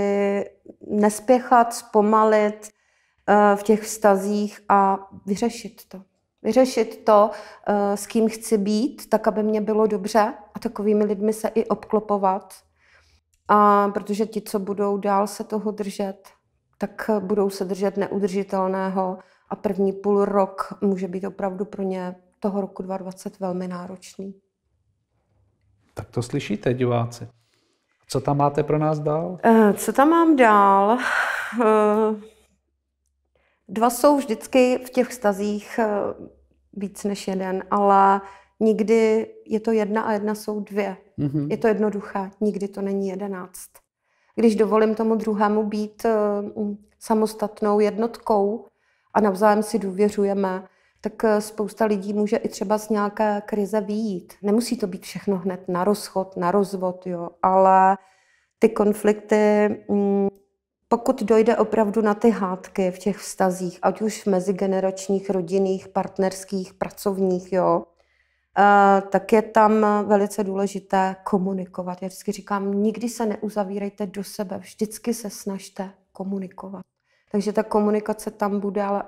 nespěchat, zpomalit eh, v těch vztazích a vyřešit to. Vyřešit to, eh, s kým chci být, tak, aby mě bylo dobře a takovými lidmi se i obklopovat. A protože ti, co budou dál se toho držet, tak budou se držet neudržitelného a první půl rok může být opravdu pro ně toho roku 2020 velmi náročný. Tak to slyšíte, diváci. Co tam máte pro nás dál? Eh, co tam mám dál? Eh, dva jsou vždycky v těch vztazích eh, víc než jeden, ale nikdy je to jedna a jedna jsou dvě. Mm-hmm. Je to jednoduché, nikdy to není jedenáct. Když dovolím tomu druhému být samostatnou jednotkou, a navzájem si důvěřujeme, tak eh, spousta lidí může i třeba z nějaké krize výjít. Nemusí to být všechno hned na rozchod, na rozvod, jo, ale ty konflikty, mm, pokud dojde opravdu na ty hádky v těch vztazích, ať už v mezigeneračních, rodinných, partnerských, pracovních, jo, eh, tak je tam velice důležité komunikovat. Já vždycky říkám, nikdy se neuzavírejte do sebe, vždycky se snažte komunikovat. Takže ta komunikace tam bude ale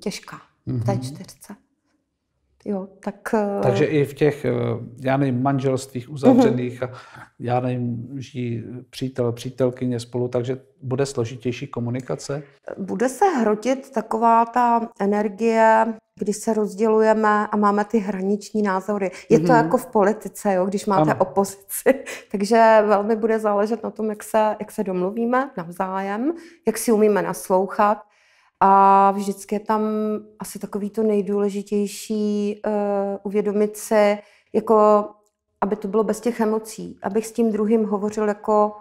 těžká, v té mhm. čtyřce. Jo, tak... Eh, takže i v těch, eh, já nevím, manželstvích uzavřených mm-hmm. a já nevím, žijí přítel, přítelkyně spolu, takže bude složitější komunikace? Bude se hrotit taková ta energie, když se rozdělujeme a máme ty hraniční názory. Je mm-hmm. to mhm. jako v politice, jo, když máte ano. opozici. <laughs> Takže velmi bude záležet na tom, jak se, jak se domluvíme navzájem, jak si umíme naslouchat a vždycky je tam asi takový to nejdůležitější uh, uvědomit se, jako aby to bylo bez těch emocí, abych s tím druhým hovořil jako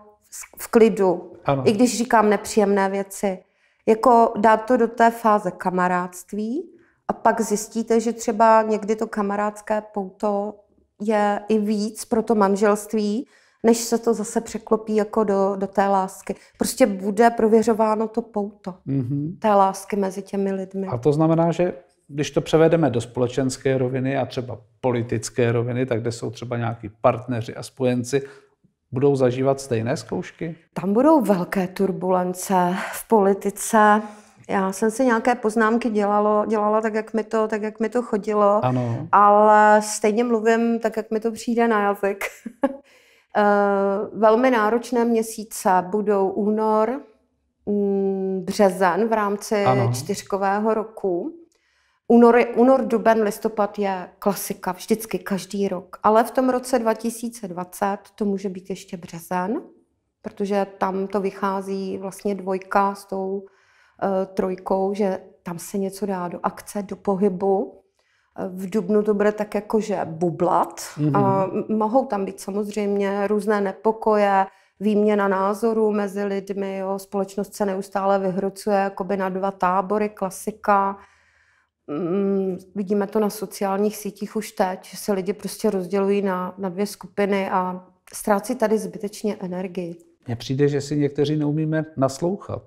v klidu, ano. i když říkám nepříjemné věci. Jako dát to do té fáze kamarádství a pak zjistíte, že třeba někdy to kamarádské pouto je i víc pro to manželství, než se to zase překlopí jako do, do té lásky. Prostě bude prověřováno to pouto mm-hmm. té lásky mezi těmi lidmi. A to znamená, že když to převedeme do společenské roviny a třeba politické roviny, tak kde jsou třeba nějaký partneři a spojenci, budou zažívat stejné zkoušky? Tam budou velké turbulence v politice. Já jsem si nějaké poznámky dělalo, dělala tak, jak mi to, tak, jak mi to chodilo, ano. ale stejně mluvím tak, jak mi to přijde na jazyk. <laughs> Eh, velmi náročné měsíce budou únor, mm, březen v rámci ano. čtyřkového roku. Únor, únor, duben, listopad je klasika vždycky, každý rok. Ale v tom roce 2020 to může být ještě březen, protože tam to vychází vlastně dvojka s tou uh, trojkou, že tam se něco dá do akce, do pohybu. V dubnu to bude tak jakože bublat. Mm-hmm. A mhm. mohou tam být samozřejmě různé nepokoje, výměna názorů mezi lidmi. Jo. Společnost se neustále vyhrocuje jakoby na dva tábory, klasika. Mm, vidíme to na sociálních sítích už teď, že se lidi prostě rozdělují na, na dvě skupiny a ztrácí tady zbytečně energii. Mně přijde, že si někteří neumíme naslouchat.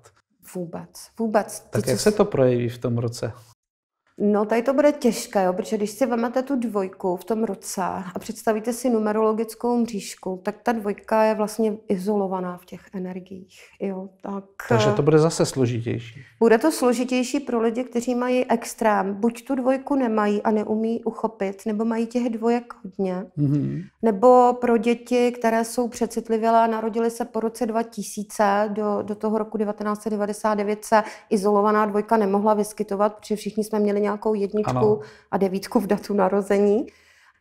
Vůbec, vůbec. Tak Ty, jak se to projeví v tom roce? No, tady to bude těžké, jo, protože když si vezmete tu dvojku v tom roce a představíte si numerologickou mřížku, tak ta dvojka je vlastně izolovaná v těch energiích. Jo, tak, Takže eh, to bude zase složitější. Bude to složitější pro lidi, kteří mají extrém. Buď tu dvojku nemají a neumí uchopit, nebo mají těch dvojek hodně, mm-hmm. nebo pro děti, které jsou přecitlivělé a narodily se po roce 2000, do, do toho roku 1999 se izolovaná dvojka nemohla vyskytovat, protože všichni jsme měli nějakou jedničku ano. a devítku v datu narození.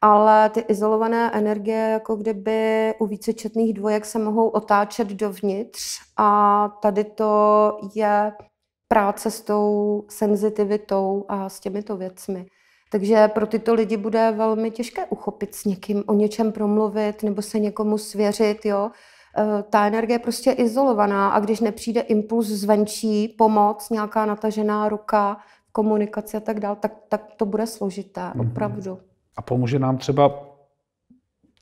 Ale ty izolované energie, jako kdyby u vícečetných dvojek se mohou otáčet dovnitř a tady to je práce s tou senzitivitou a s těmito věcmi. Takže pro tyto lidi bude velmi těžké uchopit s někým, o něčem promluvit nebo se někomu svěřit, jo. Eh, ta energie je prostě izolovaná a když nepřijde impuls zvenčí, pomoc, nějaká natažená ruka, komunikaci a tak dál, tak, tak to bude složité, mm-hmm. opravdu. A pomůže nám třeba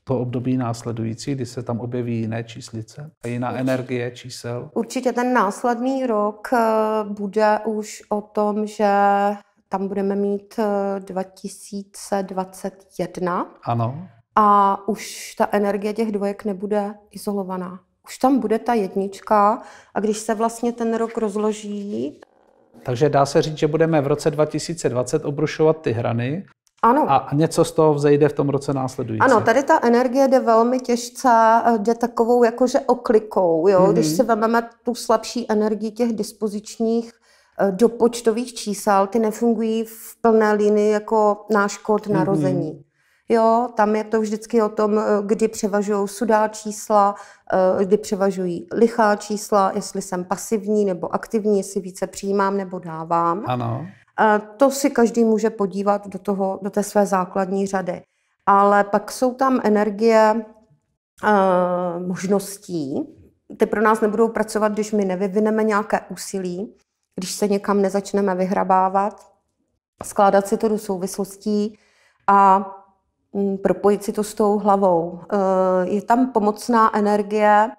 to období následující, kdy se tam objeví jiné číslice a jiná Určitě. energie čísel? Určitě ten následný rok eh, bude už o tom, že tam budeme mít 2021. Eh, ano. A už ta energie těch dvojek nebude izolovaná. Už tam bude ta jednička a když se vlastně ten rok rozloží takže dá se říct, že budeme v roce 2020 obrušovat ty hrany ano. A něco z toho vzejde v tom roce následující. Ano, tady ta energie jde velmi těžce, jde takovou jakože oklikou. Jo? Mm-hmm. Když si vezmeme tu slabší energii těch dispozičních eh, dopočtových čísel, ty nefungují v plné línii jako náš kód mhm. narození. Mm-hmm. Jo, tam je to vždycky o tom, eh, kdy převažují sudá čísla, eh, kdy převažují lichá čísla, jestli jsem pasivní nebo aktivní, jestli více přijímám nebo dávám. Ano. Eh, to si každý může podívat do, toho, do té své základní řady. Ale pak jsou tam energie možností. Ty pro nás nebudou pracovat, když my nevyvineme nějaké úsilí, když se někam nezačneme vyhrabávat, skládat si to do souvislostí a Mm, propojit si to s tou hlavou. Eh, je tam pomocná energie,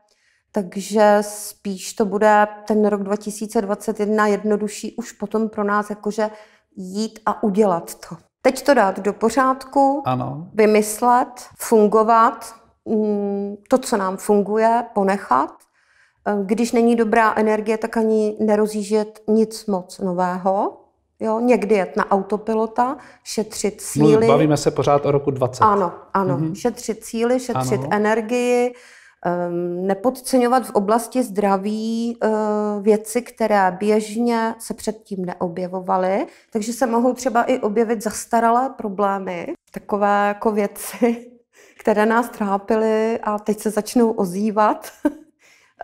takže spíš to bude ten rok 2021 jednodušší už potom pro nás, jakože jít a udělat to. Teď to dát do pořádku, ano. vymyslet, fungovat, mm, to, co nám funguje, ponechat. Eh, když není dobrá energie, tak ani nerozjíždět nic moc nového. Jo, někdy jet na autopilota, šetřit síly. Mluvím bavíme se pořád o roku 20. Ano, ano. Mm-hmm. Šetřit síly, šetřit ano. energii, ehm, nepodceňovat v oblasti zdraví eh, věci, které běžně se předtím neobjevovaly, takže se mohou třeba i objevit zastaralé problémy, takové jako věci, <laughs> které nás trápily a teď se začnou ozývat. <laughs>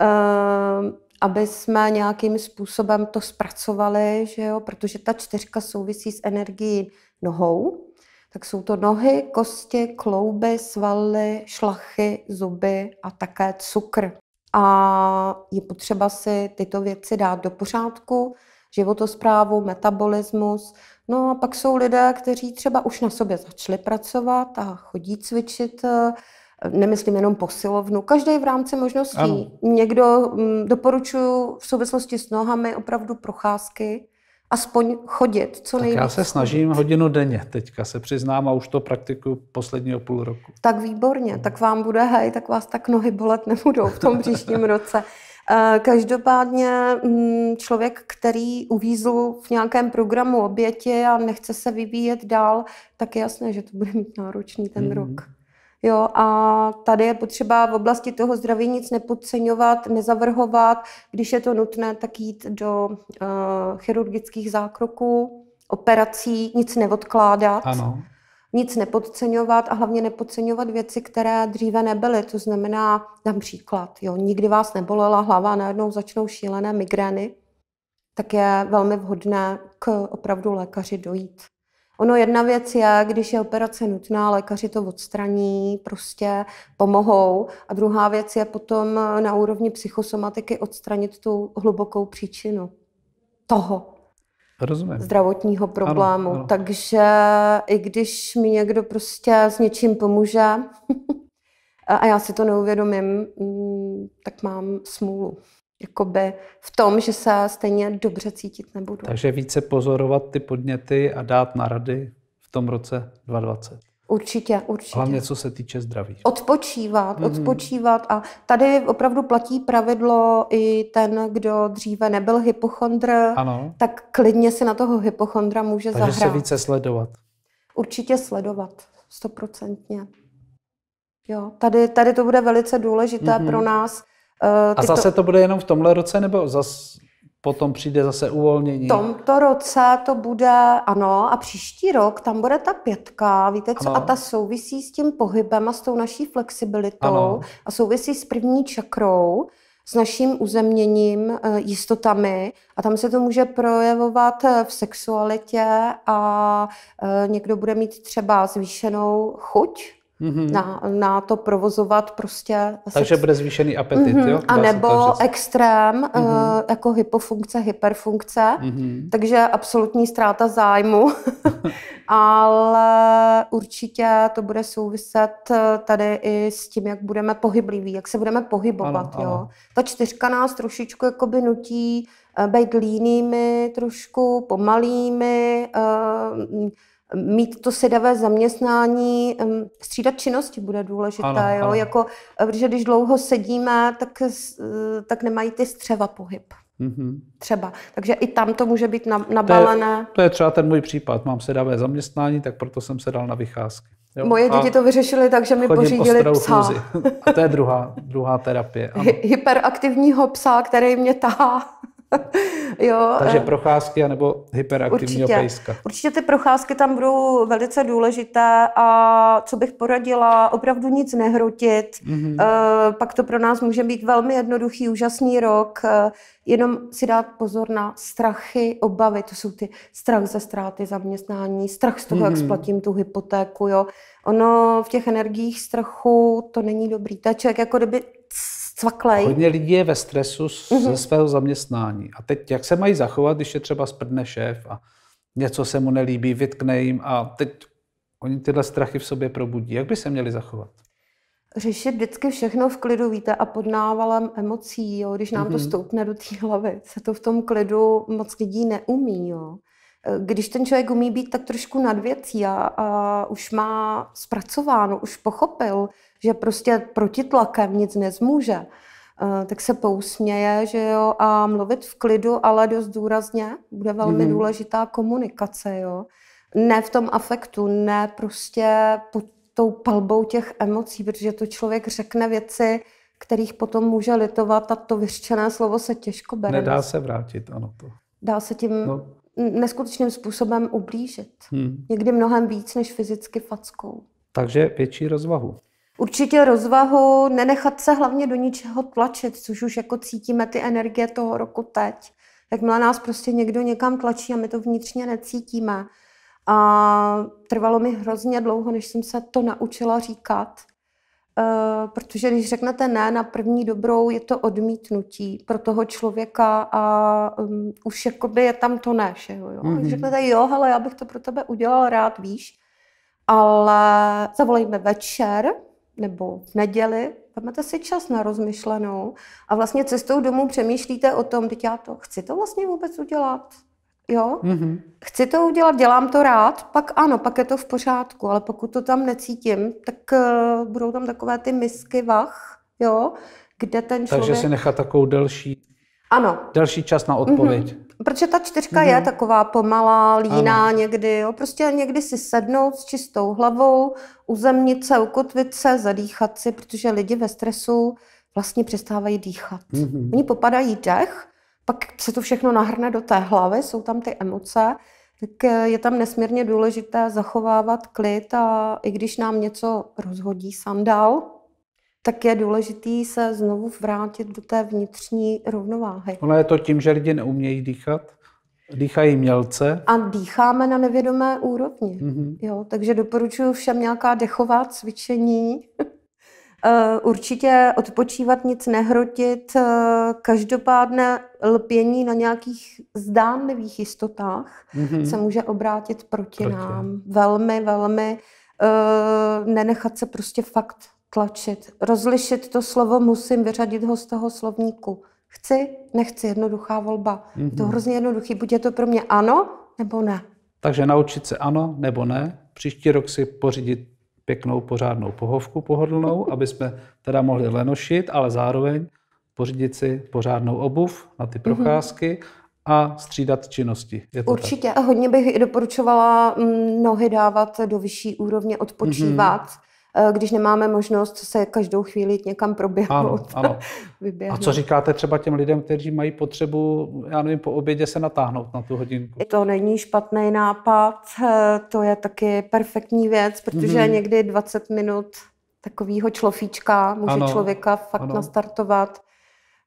Ehm, aby jsme nějakým způsobem to zpracovali, že jo, protože ta čtyřka souvisí s energií nohou, tak jsou to nohy, kosti, klouby, svaly, šlachy, zuby a také cukr. A je potřeba si tyto věci dát do pořádku, životosprávu, metabolismus. No a pak jsou lidé, kteří třeba už na sobě začali pracovat a chodí cvičit eh, nemyslím jenom posilovnu, každý v rámci možností. Ano. Někdo m, mm, doporučuji v souvislosti s nohami opravdu procházky, aspoň chodit, co nejvíc. já se snažím chodit. hodinu denně teďka, se přiznám a už to praktikuju posledního půl roku. Tak výborně, tak vám bude hej, tak vás tak nohy bolet nebudou v tom příštím <laughs> roce. Eh, každopádně mm, člověk, který uvízl v nějakém programu oběti a nechce se vyvíjet dál, tak je jasné, že to bude mít náročný ten mm. rok. Jo, a tady je potřeba v oblasti toho zdraví nic nepodceňovat, nezavrhovat. Když je to nutné, tak jít do uh, chirurgických zákroků, operací, nic neodkládat. Ano. Nic nepodceňovat a hlavně nepodceňovat věci, které dříve nebyly. To znamená, dám příklad, jo, nikdy vás nebolela hlava, najednou začnou šílené migrény, tak je velmi vhodné k opravdu lékaři dojít. Ono jedna věc je, když je operace nutná, lékaři to odstraní, prostě pomohou. A druhá věc je potom na úrovni psychosomatiky odstranit tu hlubokou příčinu toho, Rozumím. zdravotního problému. Ano, ano. Takže i když mi někdo prostě s něčím pomůže <laughs> a já si to neuvědomím, mm, tak mám smůlu jakoby v tom, že se stejně dobře cítit nebudu. Takže více pozorovat ty podněty a dát na rady v tom roce 2020. Určitě, určitě. Hlavně co se týče zdraví. Odpočívat, mm. odpočívat. A tady opravdu platí pravidlo i ten, kdo dříve nebyl hypochondr, ano. tak klidně si na toho hypochondra může Takže zahrát. Takže se více sledovat. Určitě sledovat, stoprocentně. Jo, tady, tady to bude velice důležité mm-hmm. pro nás Eh, tyto... A zase to bude jenom v tomhle roce, nebo zase potom přijde zase uvolnění? V tomto roce to bude, ano, a příští rok tam bude ta pětka, víte co, ano. a ta souvisí s tím pohybem a s tou naší flexibilitou ano. a souvisí s první čakrou, s naším uzemněním, eh, jistotami a tam se to může projevovat eh, v sexualitě a někdo bude mít třeba zvýšenou chuť mm-hmm. na, na to provozovat prostě. Takže bude zvýšený apetit, mm-hmm. jo? A nebo extrém, mm-hmm. uh, jako hypofunkce, hyperfunkce, mm-hmm. takže absolutní ztráta zájmu, <laughs> ale určitě to bude souviset eh, tady i s tím, jak budeme pohybliví, jak se budeme pohybovat, ano, jo. Ano. Ta čtyřka nás trošičku jakoby nutí eh, být línými, trošku pomalými, uh, mít to sedavé zaměstnání, střídat činnosti bude důležité, ano, jo? Ano. Jako, eh, protože když dlouho sedíme, tak, eh, tak nemají ty střeva pohyb. Mm-hmm. Třeba. Takže i tam to může být nabalené. To je, to je třeba ten můj případ. Mám sedavé zaměstnání, tak proto jsem se dal na vycházky. Jo? Moje děti a to vyřešily tak, že mi pořídili psa. Chůzi. A to je druhá, druhá terapie. <laughs> Ano. Hyperaktivního psa, který mě tahá. <laughs> jo, Takže eh, procházky anebo hyperaktivního určitě, pejska. Určitě ty procházky tam budou velice důležité a co bych poradila, opravdu nic nehrotit. Mm-hmm. E, eh, pak to pro nás může být velmi jednoduchý, úžasný rok. E, jenom si dát pozor na strachy, obavy. To jsou ty strach ze ztráty zaměstnání, strach z toho, mm-hmm. jak mhm. splatím tu hypotéku. Jo. Ono v těch energiích strachu to není dobrý. Ta člověk jako kdyby cvaklej. Hodně lidí je ve stresu z, mm-hmm. ze mhm. svého zaměstnání. A teď jak se mají zachovat, když je třeba sprdne šéf a něco se mu nelíbí, vytkne jim a teď oni tyhle strachy v sobě probudí. Jak by se měli zachovat? Řešit vždycky všechno v klidu, víte, a pod návalem emocí, jo. Když nám mm-hmm. to mhm. stoupne do té hlavy, se to v tom klidu moc lidí neumí, jo když ten člověk umí být tak trošku nad věcí a, a už má zpracováno, už pochopil, že prostě proti tlakem nic nezmůže, eh, tak se pousměje, že jo, a mluvit v klidu, ale dost důrazně, bude velmi mm. důležitá komunikace, jo. Ne v tom afektu, ne prostě pod tou palbou těch emocí, protože to člověk řekne věci, kterých potom může litovat a to vyřčené slovo se těžko bere. Nedá se vrátit, ano to. Dá se tím no neskutečným způsobem ublížit. Hmm. Někdy mnohem víc než fyzicky fackou. Takže větší rozvahu. Určitě rozvahu, nenechat se hlavně do ničeho tlačit, což už jako cítíme ty energie toho roku teď. Jakmile nás prostě někdo někam tlačí a my to vnitřně necítíme. A trvalo mi hrozně dlouho, než jsem se to naučila říkat. Eh, protože když řeknete ne na první dobrou, je to odmítnutí pro toho člověka a um, už jakoby je tam to ne, jo. Mm-hmm. Když mhm. řeknete jo, ale já bych to pro tebe udělal rád, víš, ale zavolejme večer nebo v neděli, vezmete si čas na rozmyšlenou a vlastně cestou domů přemýšlíte o tom, teď já to chci to vlastně vůbec udělat, jo? Mm-hmm. Chci to udělat, dělám to rád, pak ano, pak je to v pořádku, ale pokud to tam necítím, tak uh, budou tam takové ty misky vach, jo? Kde ten člověk... Takže si nechat takovou delší... Ano. Delší čas na odpověď. Mm-hmm. Protože ta čtyřka mm-hmm. je taková pomalá, líná ano. někdy, jo? prostě někdy si sednout s čistou hlavou, uzemnit se, ukotvit se, zadýchat si, protože lidi ve stresu vlastně přestávají dýchat. Mm-hmm. Oni popadají dech pak se to všechno nahrne do té hlavy, jsou tam ty emoce, tak eh, je tam nesmírně důležité zachovávat klid a i když nám něco rozhodí sandál, tak je důležitý se znovu vrátit do té vnitřní rovnováhy. Ono je to tím, že lidi neumějí dýchat? Dýchají mělce. A dýcháme na nevědomé úrovni. Mm-hmm. Jo, takže doporučuji všem nějaká dechová cvičení. <laughs> Eh, určitě odpočívat, nic nehrotit, eh, každopádné lpění na nějakých zdánlivých jistotách mm-hmm. se může obrátit proti, proti nám. Velmi, velmi eh, nenechat se prostě fakt tlačit. Rozlišit to slovo musím, vyřadit ho z toho slovníku. Chci, nechci, jednoduchá volba. Mm-hmm. To mhm. hrozně jednoduchý, buď je to pro mě ano, nebo ne. Takže naučit se ano nebo ne, příští rok si pořídit pěknou pořádnou pohovku pohodlnou, aby jsme teda mohli lenošit, ale zároveň pořídit si pořádnou obuv na ty mhm. procházky a střídat činnosti. Je to Určitě tak. a hodně bych i doporučovala mm, nohy dávat do vyšší úrovně, odpočívat. Mm-hmm Eh, když nemáme možnost se každou chvíli někam proběhnout. Ano, ano. <laughs> Vyběhnout. A co říkáte třeba těm lidem, kteří mají potřebu, já nevím, po obědě se natáhnout na tu hodinku? To není špatný nápad, eh, to je taky perfektní věc, protože mm-hmm. někdy 20 minut takového člofíčka může ano, člověka fakt ano. nastartovat.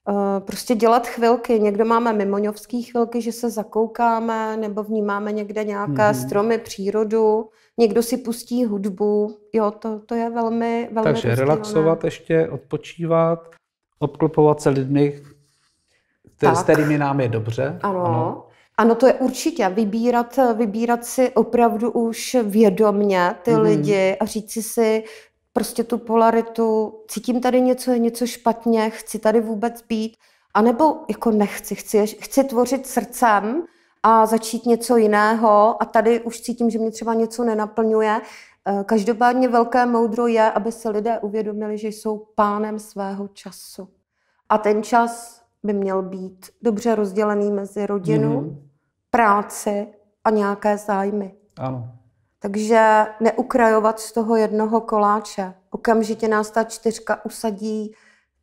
Eh, prostě dělat chvilky. Někdo máme mimoňovské chvilky, že se zakoukáme nebo vnímáme někde nějaké mm-hmm. stromy, přírodu někdo si pustí hudbu, jo, to, to je velmi, velmi Takže rozdílné. relaxovat ještě, odpočívat, obklopovat se lidmi, který, s kterými nám je dobře. Ano. ano. Ano, to je určitě vybírat, vybírat si opravdu už vědomně ty mm. lidi a říct si prostě tu polaritu, cítím tady něco, je něco špatně, chci tady vůbec být, anebo jako nechci, chci, chci tvořit srdcem, a začít něco jiného a tady už cítím, že mě třeba něco nenaplňuje. Eh, každopádně velké moudro je, aby se lidé uvědomili, že jsou pánem svého času. A ten čas by měl být dobře rozdělený mezi rodinu, mm-hmm. práci a nějaké zájmy. Ano. Takže neukrajovat z toho jednoho koláče. Okamžitě nás ta čtyřka usadí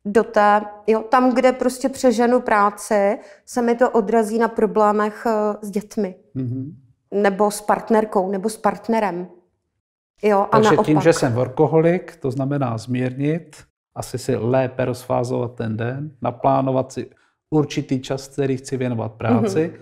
do té, jo, tam, kde prostě přeženu práci, se mi to odrazí na problémech eh, s dětmi. Mm-hmm. Nebo s partnerkou, nebo s partnerem. Jo, Takže a naopak. tím, že jsem workoholik, to znamená zmírnit, asi si lépe rozfázovat ten den, naplánovat si určitý čas, který chci věnovat práci, mm-hmm.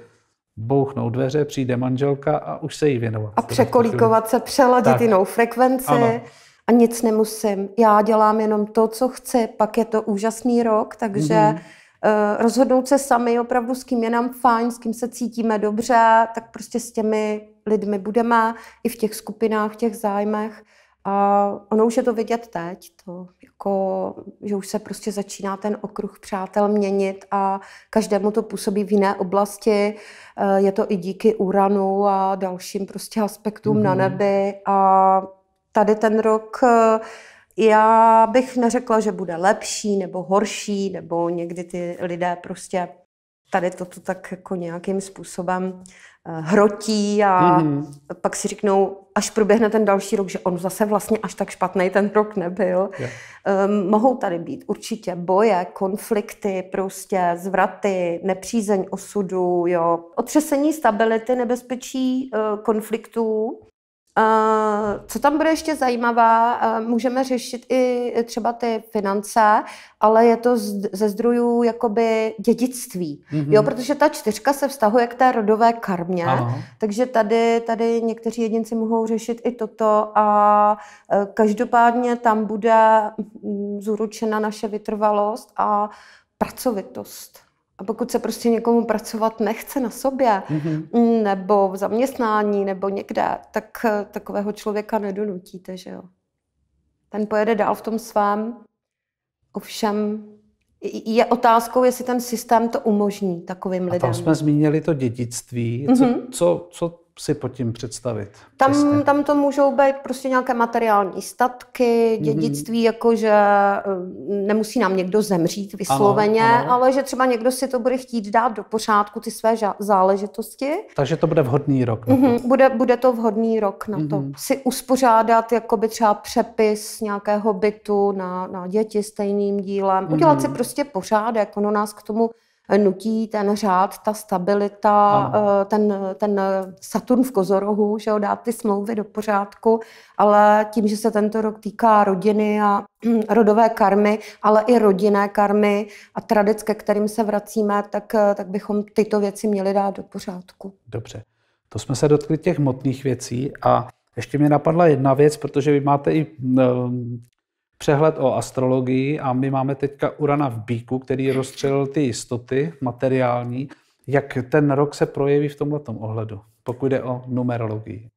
bouchnout dveře, přijde manželka a už se jí věnovat. A překolíkovat se, přeladit tak. jinou frekvenci. Ano a nic nemusím. Já dělám jenom to, co chci, pak je to úžasný rok, takže mm-hmm. Uh, rozhodnout se sami opravdu, s kým je nám fajn, s kým se cítíme dobře, tak prostě s těmi lidmi budeme i v těch skupinách, v těch zájmech. A ono už je to vidět teď, to jako, že už se prostě začíná ten okruh přátel měnit a každému to působí v jiné oblasti. Eh, je to i díky uranu a dalším prostě aspektům mm-hmm. na mhm. nebi a tady ten rok eh, já bych neřekla, že bude lepší nebo horší, nebo někdy ty lidé prostě tady toto tak jako nějakým způsobem eh, hrotí a mm-hmm. pak si řeknou, až proběhne ten další rok, že on zase vlastně až tak špatný ten rok nebyl. Yeah. Um, mohou tady být určitě boje, konflikty, prostě zvraty, nepřízeň osudu, jo. Otřesení stability, nebezpečí uh, konfliktů Eh, co tam bude ještě zajímavá, eh, můžeme řešit i třeba ty finance, ale je to ze zdrojů jakoby dědictví. Mm-hmm. Jo, protože ta čtyřka se vztahuje k té rodové karmě, ano. takže tady, tady někteří jedinci mohou řešit i toto a eh, každopádně tam bude mm, zúručena naše vytrvalost a pracovitost. A pokud se prostě někomu pracovat nechce na sobě, mm-hmm. nebo v zaměstnání, nebo někde, tak eh, takového člověka nedonutíte, že jo. Ten pojede dál v tom svém, ovšem je otázkou, jestli ten systém to umožní takovým lidem. A tam jsme zmínili to dědictví. Co, mm-hmm. co, co si pod tím představit? Tam, tam to můžou být prostě nějaké materiální statky, mhm. dědictví, mm-hmm. jakože eh, nemusí nám někdo zemřít vysloveně, ano, ano. ale že třeba někdo si to bude chtít dát do pořádku, ty své záležitosti. Takže to bude vhodný rok na mhm, to. Mm-hmm. Bude, bude to vhodný rok na mm-hmm. to. Mhm. Si uspořádat jakoby třeba přepis nějakého bytu na, na děti stejným dílem, udělat mm-hmm. si prostě pořádek, ono nás k tomu nutí ten řád, ta stabilita, eh, ten, ten Saturn v Kozorohu, že jo, dát ty smlouvy do pořádku, ale tím, že se tento rok týká rodiny a <clears throat> rodové karmy, ale i rodinné karmy a tradice, ke kterým se vracíme, tak, eh, tak bychom tyto věci měli dát do pořádku. Dobře. To jsme se dotkli těch hmotných věcí a ještě mě napadla jedna věc, protože vy máte i eh, přehled o astrologii a my máme teďka Urana v Bíku, který rozstřelil ty jistoty materiální. Jak ten rok se projeví v tomto ohledu? pokud jde o numerologii?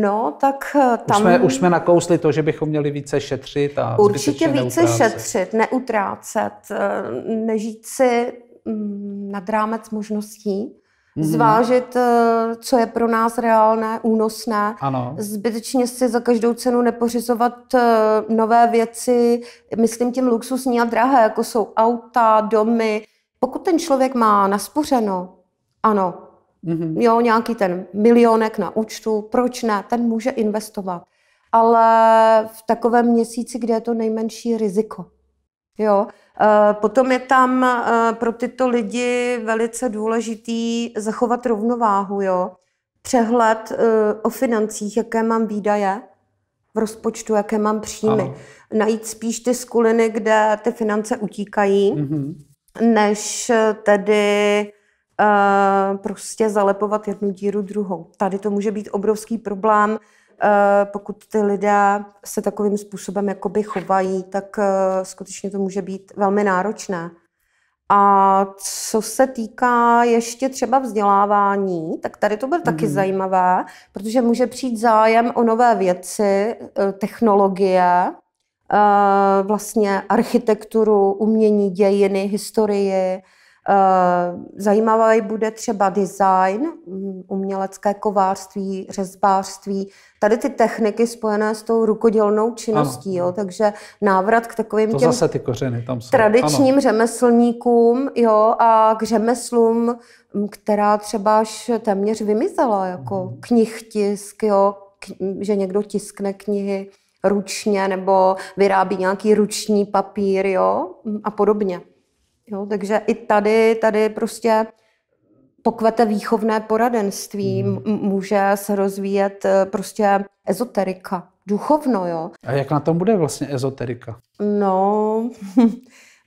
No, tak eh, tam... Už jsme, už jsme nakousli to, že bychom měli více šetřit a Určitě více neutrácet. šetřit, neutrácet, eh, nežít si mm, nad rámec možností mm-hmm. zvážit, eh, co je pro nás reálné, únosné. Ano. Zbytečně si za každou cenu nepořizovat eh, nové věci, myslím tím luxusní a drahé, jako jsou auta, domy. Pokud ten člověk má naspořeno, ano, mm-hmm. jo, nějaký ten milionek na účtu, proč ne, ten může investovat. Ale v takovém měsíci, kde je to nejmenší riziko. Jo. Eh, potom je tam eh, pro tyto lidi velice důležitý zachovat rovnováhu, jo. Přehled eh, o financích, jaké mám výdaje v rozpočtu, jaké mám příjmy. Ano. Najít spíš ty skuliny, kde ty finance utíkají, mm-hmm. než tedy prostě zalepovat jednu díru druhou. Tady to může být obrovský problém Eh, pokud ty lidé se takovým způsobem jakoby chovají, tak eh, skutečně to může být velmi náročné. A co se týká ještě třeba vzdělávání, tak tady to bude taky mm-hmm. zajímavé, protože může přijít zájem o nové věci, eh, technologie, vlastně architekturu, umění, dějiny, historii, Eh, zajímavý bude třeba design, hm, umělecké kovářství, řezbářství, tady ty techniky spojené s tou rukodělnou činností, ano. jo, takže návrat k takovým to těm zase ty kořeny tam jsou. tradičním ano. řemeslníkům jo, a k řemeslům, hm, která třeba až téměř vymizela, jako hmm. knih tisk, jo, k- že někdo tiskne knihy ručně nebo vyrábí nějaký ruční papír jo, hm, a podobně. Jo, takže i tady, tady prostě pokvete výchovné poradenství, hmm. může se rozvíjet eh, prostě ezoterika, duchovno, jo. A jak na tom bude vlastně ezoterika? No, <laughs>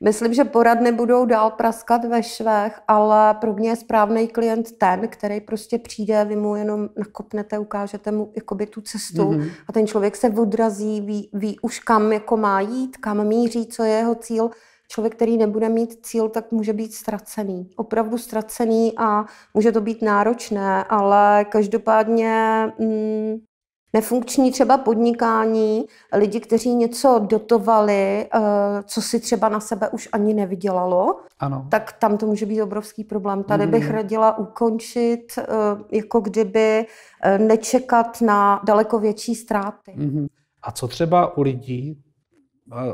myslím, že poradny budou dál praskat ve švech, ale pro mě je správný klient ten, který prostě přijde, vy mu jenom nakopnete, ukážete mu jakoby tu cestu hmm. a ten člověk se odrazí, ví, ví už kam jako má jít, kam míří, co je jeho cíl člověk, který nebude mít cíl, tak může být ztracený. Opravdu ztracený a může to být náročné, ale každopádně mm, Nefunkční třeba podnikání, lidi, kteří něco dotovali, eh, co si třeba na sebe už ani nevydělalo, ano. tak tam to může být obrovský problém. Tady mm. bych radila ukončit, eh, jako kdyby eh, nečekat na daleko větší ztráty. Mm. A co třeba u lidí,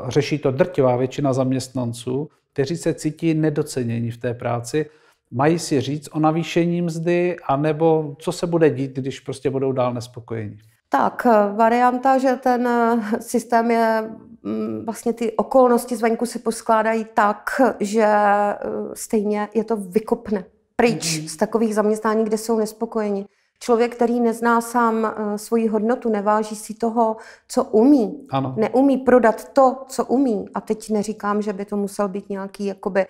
řeší to drtivá většina zaměstnanců, kteří se cítí nedocenění v té práci, mají si říct o navýšení mzdy, anebo co se bude dít, když prostě budou dál nespokojení? Tak, eh, varianta, že ten eh, systém je, mm, vlastně ty okolnosti zvenku se poskládají tak, že eh, stejně je to vykopne pryč mhm. z takových zaměstnání, kde jsou nespokojeni. Člověk, který nezná sám eh, svoji hodnotu, neváží si toho, co umí. Ano. Neumí prodat to, co umí. A teď neříkám, že by to musel být nějaký jakoby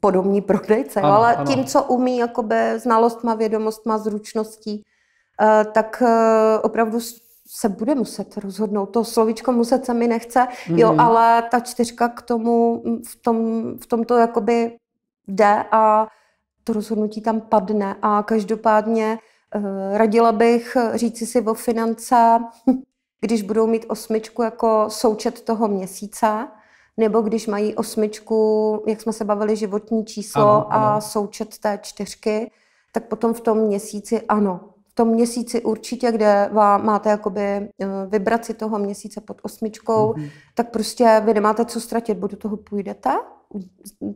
podobní prodejce, ano, ale ano. tím, co umí jakoby znalostma, vědomostma, zručností, eh, tak eh, opravdu se bude muset rozhodnout. To slovíčko muset se mi nechce, mm-hmm. jo, mhm. ale ta čtyřka k tomu mm, v, tom, v tomto jakoby jde a to rozhodnutí tam padne a každopádně Eh, radila bych eh, říci si o finance, <laughs> když budou mít osmičku jako součet toho měsíce, nebo když mají osmičku, jak jsme se bavili, životní číslo ano, ano. a součet té čtyřky, tak potom v tom měsíci ano. V tom měsíci určitě, kde vám máte jakoby eh, vibraci toho měsíce pod osmičkou, mm-hmm. tak prostě vy nemáte co ztratit, bo do toho půjdete,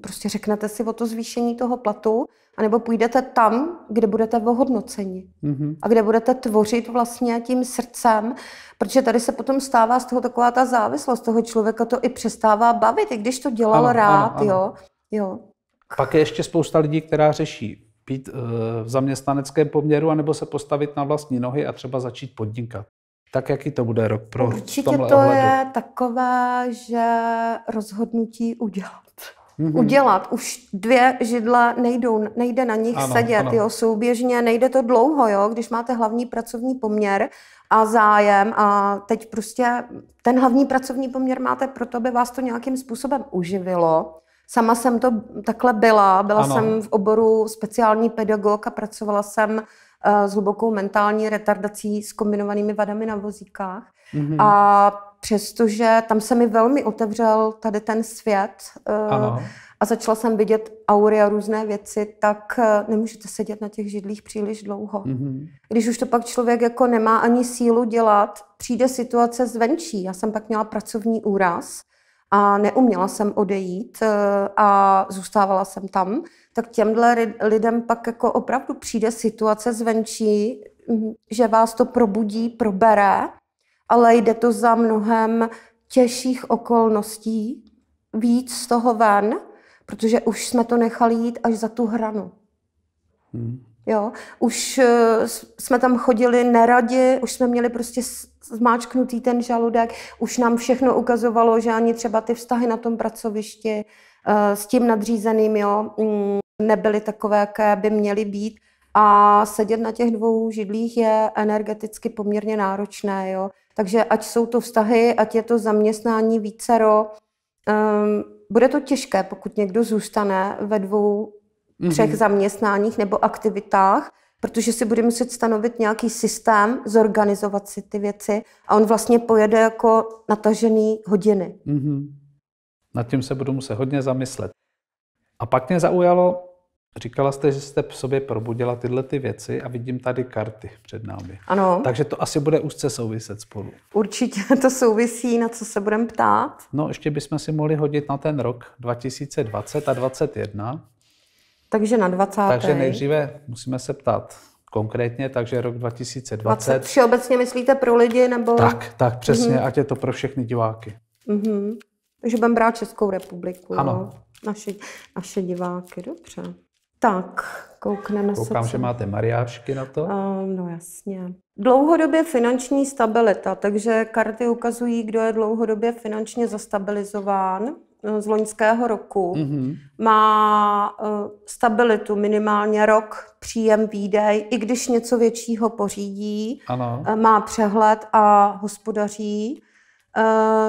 prostě řeknete si o to zvýšení toho platu, anebo půjdete tam, kde budete ohodnoceni mm-hmm. a kde budete tvořit vlastně tím srdcem, protože tady se potom stává z toho taková ta závislost, toho člověka to i přestává bavit, i když to dělal ano, rád, ano, ano. jo. jo. Pak je ještě spousta lidí, která řeší být eh, v zaměstnaneckém poměru, anebo se postavit na vlastní nohy a třeba začít podnikat. Tak jaký to bude rok pro Určitě to ohledu? je taková, že rozhodnutí udělat. Mm-hmm. Udělat. Už dvě židla nejdou, nejde na nich ano, sedět, ano. jo, souběžně, nejde to dlouho, jo, když máte hlavní pracovní poměr a zájem a teď prostě ten hlavní pracovní poměr máte proto, aby vás to nějakým způsobem uživilo. Sama jsem to takhle byla, byla ano. jsem v oboru speciální pedagog a pracovala jsem Eh, s hlubokou mentální retardací s kombinovanými vadami na vozíkách. Mm-hmm. A přestože tam se mi velmi otevřel tady ten svět eh, ano. a začala jsem vidět aury a různé věci, tak eh, nemůžete sedět na těch židlích příliš dlouho. Mm-hmm. Když už to pak člověk jako nemá ani sílu dělat, přijde situace zvenčí. Já jsem pak měla pracovní úraz a neuměla jsem odejít eh, a zůstávala jsem tam, tak těmhle lidem pak jako opravdu přijde situace zvenčí, mm, že vás to probudí, probere, ale jde to za mnohem těžších okolností, víc z toho ven, protože už jsme to nechali jít až za tu hranu. Hmm. Jo, už eh, jsme tam chodili neradě, už jsme měli prostě zmáčknutý ten žaludek, už nám všechno ukazovalo, že ani třeba ty vztahy na tom pracovišti eh, s tím nadřízeným jo, mm, nebyly takové, jaké by měly být. A sedět na těch dvou židlích je energeticky poměrně náročné. Jo. Takže ať jsou to vztahy, ať je to zaměstnání vícero, um, bude to těžké, pokud někdo zůstane ve dvou třech mm-hmm. zaměstnáních nebo aktivitách, protože si bude muset stanovit nějaký systém, zorganizovat si ty věci a on vlastně pojede jako natažený hodiny. Mm-hmm. Nad tím se budu muset hodně zamyslet. A pak mě zaujalo, Říkala jste, že jste v sobě probudila tyhle ty věci a vidím tady karty před námi. Ano. Takže to asi bude úzce souviset spolu. Určitě <laughs> to souvisí, na co se budeme ptát. No, ještě bychom si mohli hodit na ten rok 2020 a 2021. Takže na 20. Takže nejdříve musíme se ptat konkrétně, takže rok 2020. 20. Všeobecně myslíte pro lidi nebo? Tak, tak přesně, mm-hmm. ať je to pro všechny diváky. Mm-hmm. Takže budeme brát Českou republiku. Ano. Naše, naše diváky, dobře. Tak, koukneme Koukám, se. Koukám, že máte mariášky na to. Uh, no jasně. Dlouhodobě finanční stabilita, takže karty ukazují, kdo je dlouhodobě finančně zastabilizován. Eh, z loňského roku mm-hmm. má eh, stabilitu minimálně rok, příjem, výdej, i když něco většího pořídí, ano. Eh, má přehled a hospodaří,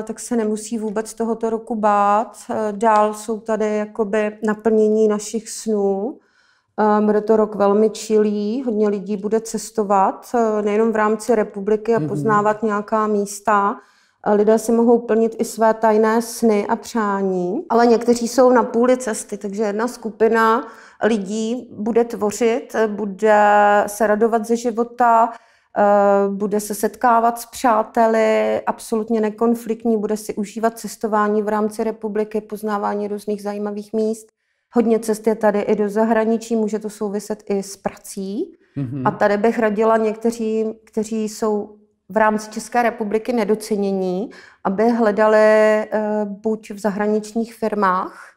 tak se nemusí vůbec tohoto roku bát. Dál jsou tady jakoby naplnění našich snů. Bude to rok velmi čilý, hodně lidí bude cestovat, nejenom v rámci republiky a mhm. poznávat mm-hmm. nějaká místa, Lidé si mohou plnit i své tajné sny a přání, ale někteří jsou na půli cesty, takže jedna skupina lidí bude tvořit, bude se radovat ze života, eh, bude se setkávat s přáteli, absolutně nekonfliktní, bude si užívat cestování v rámci republiky, poznávání různých zajímavých míst. Hodně cest je tady i do zahraničí, může to souviset i s prací. Mm-hmm. A tady bych radila někteří, kteří jsou v rámci České republiky nedocenění, aby hledali eh, buď v zahraničních firmách,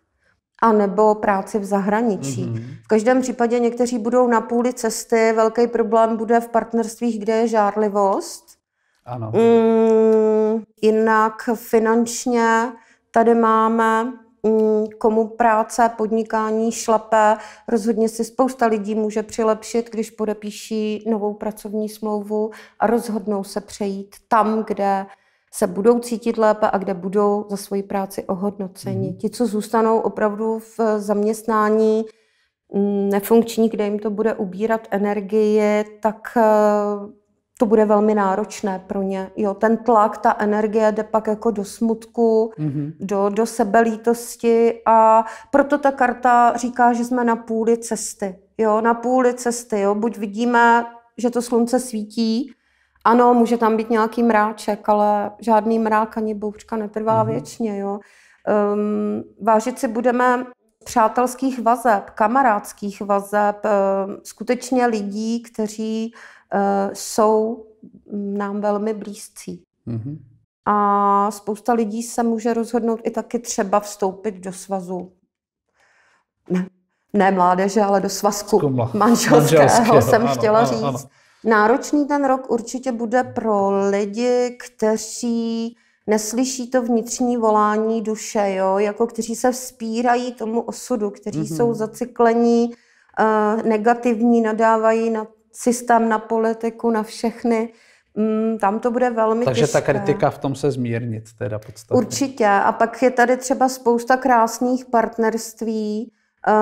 a nebo práci v zahraničí. Mm-hmm. V každém případě někteří budou na půli cesty, velký problém bude v partnerstvích, kde je žárlivost. Ano. Mm, jinak finančně tady máme komu práce, podnikání šlape. Rozhodně si spousta lidí může přilepšit, když podepíší novou pracovní smlouvu a rozhodnou se přejít tam, kde se budou cítit lépe a kde budou za svoji práci ohodnoceni. Mm. Ti, co zůstanou opravdu v zaměstnání mm, nefunkční, kde jim to bude ubírat energie, tak eh, to bude velmi náročné pro ně. Jo, ten tlak, ta energie jde pak jako do smutku, mm-hmm. do, do sebelítosti a proto ta karta říká, že jsme na půli cesty. Jo, na půli cesty, jo. Buď vidíme, že to slunce svítí, ano, může tam být nějaký mráček, ale žádný mrák ani bouřka netrvá mm-hmm. věčně, jo. Um, vážit si budeme přátelských vazeb, kamarádských vazeb, um, skutečně lidí, kteří Eh, jsou mm, nám velmi blízcí. Mm-hmm. A spousta lidí se může rozhodnout i taky třeba vstoupit do svazu. Ne, ne mládeže, ale do svazku manželského, manželského jsem ano, chtěla ano, říct. Ano. Náročný ten rok určitě bude pro lidi, kteří neslyší to vnitřní volání duše, jo? jako kteří se vzpírají tomu osudu, kteří mm-hmm. jsou zacyklení, uh, eh, negativní, nadávají na systém, na politiku, na všechny, Mm, tam to bude velmi Takže těžké. ta kritika v tom se zmírnit teda podstatně. Určitě. A pak je tady třeba spousta krásných partnerství, uh,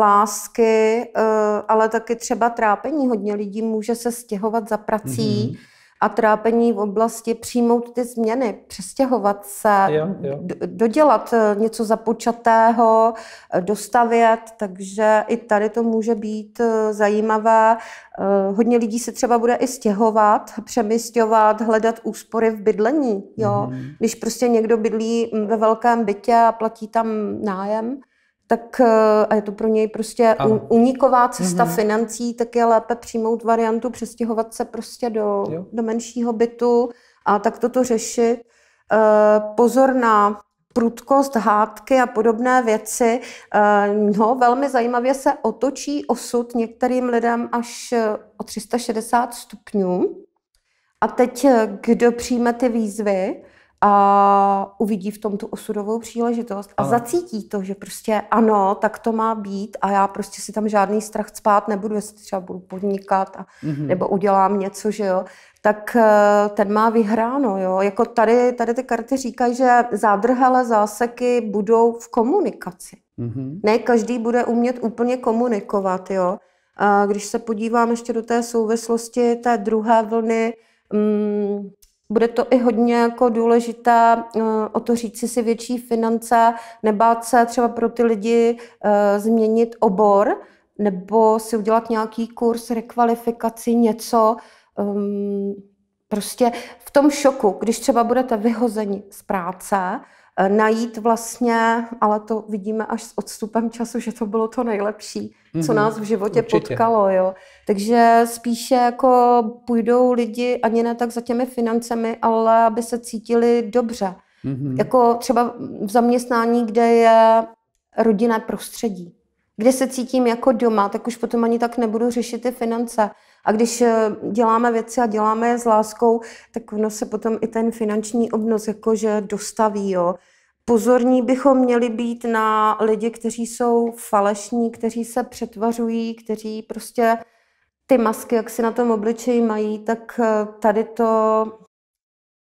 lásky, uh, ale taky třeba trápení. Hodně lidí může se stěhovat za prací, mm-hmm a trápení v oblasti přijmout ty změny, přestěhovat se, jo, jo. dodělat eh, něco započatého, eh, dostavět, takže i tady to může být eh, zajímavé. Hodně lidí se třeba bude i stěhovat, přemysťovat, hledat úspory v bydlení. Jo? Mm-hmm. Když prostě někdo bydlí mm, ve velkém bytě a platí tam nájem, tak eh, a je to pro něj prostě ano. uniková cesta mm-hmm. financí, tak je lépe přijmout variantu přestěhovat se prostě do, do menšího bytu a tak toto řešit. Eh, pozor na prudkost, hádky a podobné věci. Eh, no, velmi zajímavě se otočí osud některým lidem až o 360 stupňů. A teď, kdo přijme ty výzvy, a uvidí v tom tu osudovou příležitost a ano. zacítí to, že prostě ano, tak to má být a já prostě si tam žádný strach spát nebudu, jestli třeba budu podnikat a, mm-hmm. nebo udělám něco, že jo, tak eh, ten má vyhráno, jo. Jako tady, tady ty karty říkají, že zádrhele, záseky budou v komunikaci. Mm-hmm. Ne každý bude umět úplně komunikovat, jo. A když se podívám ještě do té souvislosti té druhé vlny, mm, bude to i hodně jako důležité. Eh, o to říct si, si větší finance, nebát se třeba pro ty lidi eh, změnit obor nebo si udělat nějaký kurz, rekvalifikaci, něco. Ehm, prostě v tom šoku, když třeba budete vyhozeni z práce, najít vlastně, ale to vidíme až s odstupem času, že to bylo to nejlepší, co mhm. nás v životě Určitě. potkalo. Jo. Takže spíše jako půjdou lidi ani ne tak za těmi financemi, ale aby se cítili dobře. Mm-hmm. Jako třeba v zaměstnání, kde je rodinné prostředí, kde se cítím jako doma, tak už potom ani tak nebudu řešit ty finance. A když eh, děláme věci a děláme je s láskou, tak ono se potom i ten finanční obnos jakože dostaví. Jo. Pozorní bychom měli být na lidi, kteří jsou falešní, kteří se přetvařují, kteří prostě ty masky, jak si na tom obličeji mají, tak eh, tady to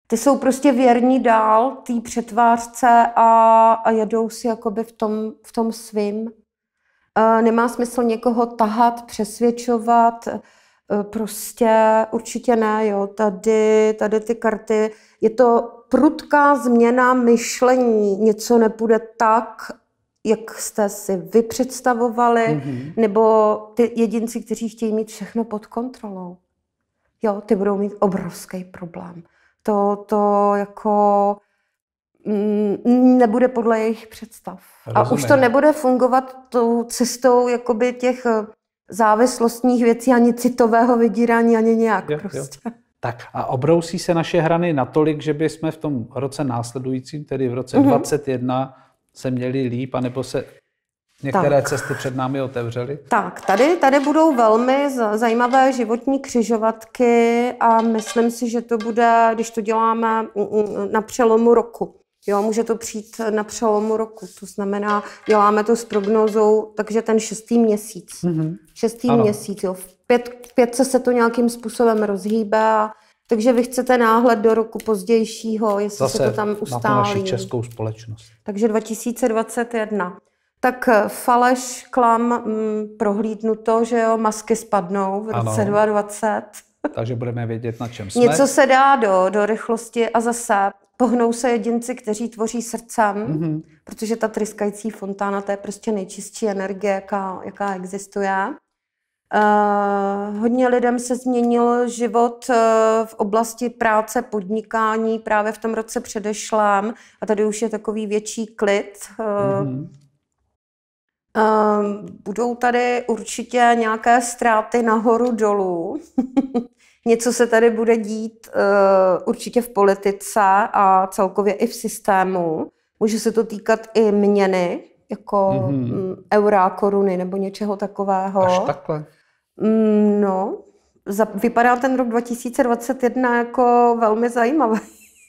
ty jsou prostě věrní dál té přetvářce a, a jedou si jakoby v tom, v tom svým. E, nemá smysl někoho tahat, přesvědčovat, Eh, prostě určitě ne, jo. Tady, tady ty karty, je to prudká změna myšlení. Něco nepůjde tak, jak jste si vy představovali, mm-hmm. nebo ty jedinci, kteří chtějí mít všechno pod kontrolou. Jo, ty budou mít obrovský problém. To, to jako mm, nebude podle jejich představ. Rozumím. A už to nebude fungovat tou cestou jakoby těch závislostních věcí, ani citového vydírání, ani nějak jo, prostě. Jo. Tak a obrousí se naše hrany natolik, že by jsme v tom roce následujícím, tedy v roce mm-hmm. 21, se měli líp, anebo se některé tak. cesty před námi otevřely? Tak, tady, tady budou velmi zajímavé životní křižovatky a myslím si, že to bude, když to děláme mm, mm, na přelomu roku. Jo, může to přijít na přelomu roku. To znamená, děláme to s prognozou, takže ten šestý měsíc. Mm-hmm. Šestý ano. měsíc, jo. V pět, pětce se to nějakým způsobem rozhýbe a takže vy chcete náhled do roku pozdějšího, jestli Zase se to tam ustálí. Na českou společnost. Takže 2021. Tak eh, faleš, klam, m, mm, to, že jo, masky spadnou v roce 2020. Takže budeme vědět, na čem <laughs> jsme. Něco se dá do, do rychlosti a zase Pohnou se jedinci, kteří tvoří srdcem, mm-hmm. protože ta tryskající fontána, to je prostě nejčistší energie, jaká, jaká existuje. Uh, hodně lidem se změnil život uh, v oblasti práce, podnikání právě v tom roce předešlém a tady už je takový větší klid. Uh, mm-hmm. budou tady určitě nějaké ztráty nahoru dolů. <laughs> Něco se tady bude dít eh, určitě v politice a celkově i v systému. Může se to týkat i měny, jako mm-hmm. eura, koruny nebo něčeho takového. Až takhle? Mm, no, za, vypadá ten rok 2021 jako velmi zajímavý.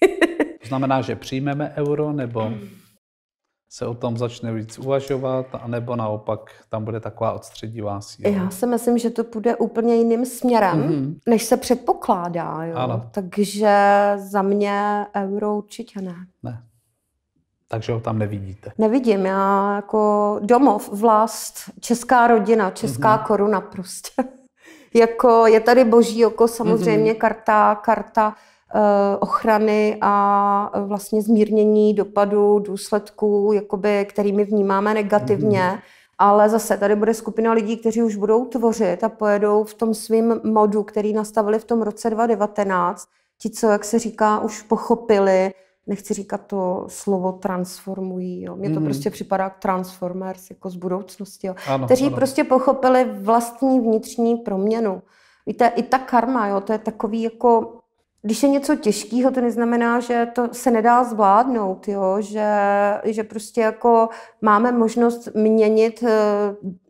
<laughs> Znamená, že přijmeme euro nebo... Mm se o tom začne víc uvažovat, anebo naopak tam bude taková odstředivá síla? Já si myslím, že to půjde úplně jiným směrem, mm-hmm. než se předpokládá. Jo? Ano. Takže za mě euro určitě ne. Ne. Takže ho tam nevidíte? Nevidím. Já jako domov, vlast, česká rodina, česká mm-hmm. koruna prostě. <laughs> jako je tady boží oko samozřejmě, mm-hmm. karta, karta Eh, ochrany a vlastně zmírnění dopadu, důsledků, jakoby, kterými vnímáme negativně. Mm-hmm. Ale zase tady bude skupina lidí, kteří už budou tvořit a pojedou v tom svém modu, který nastavili v tom roce 2019. Ti, co, jak se říká, už pochopili, nechci říkat to slovo transformují, jo. mně to mhm. prostě připadá jak transformers, jako z budoucnosti, jo. Ano, kteří ano. prostě pochopili vlastní vnitřní proměnu. Víte, i ta karma, jo, to je takový jako když je něco těžkého, to neznamená, že to se nedá zvládnout, jo? Že, že prostě jako máme možnost měnit eh,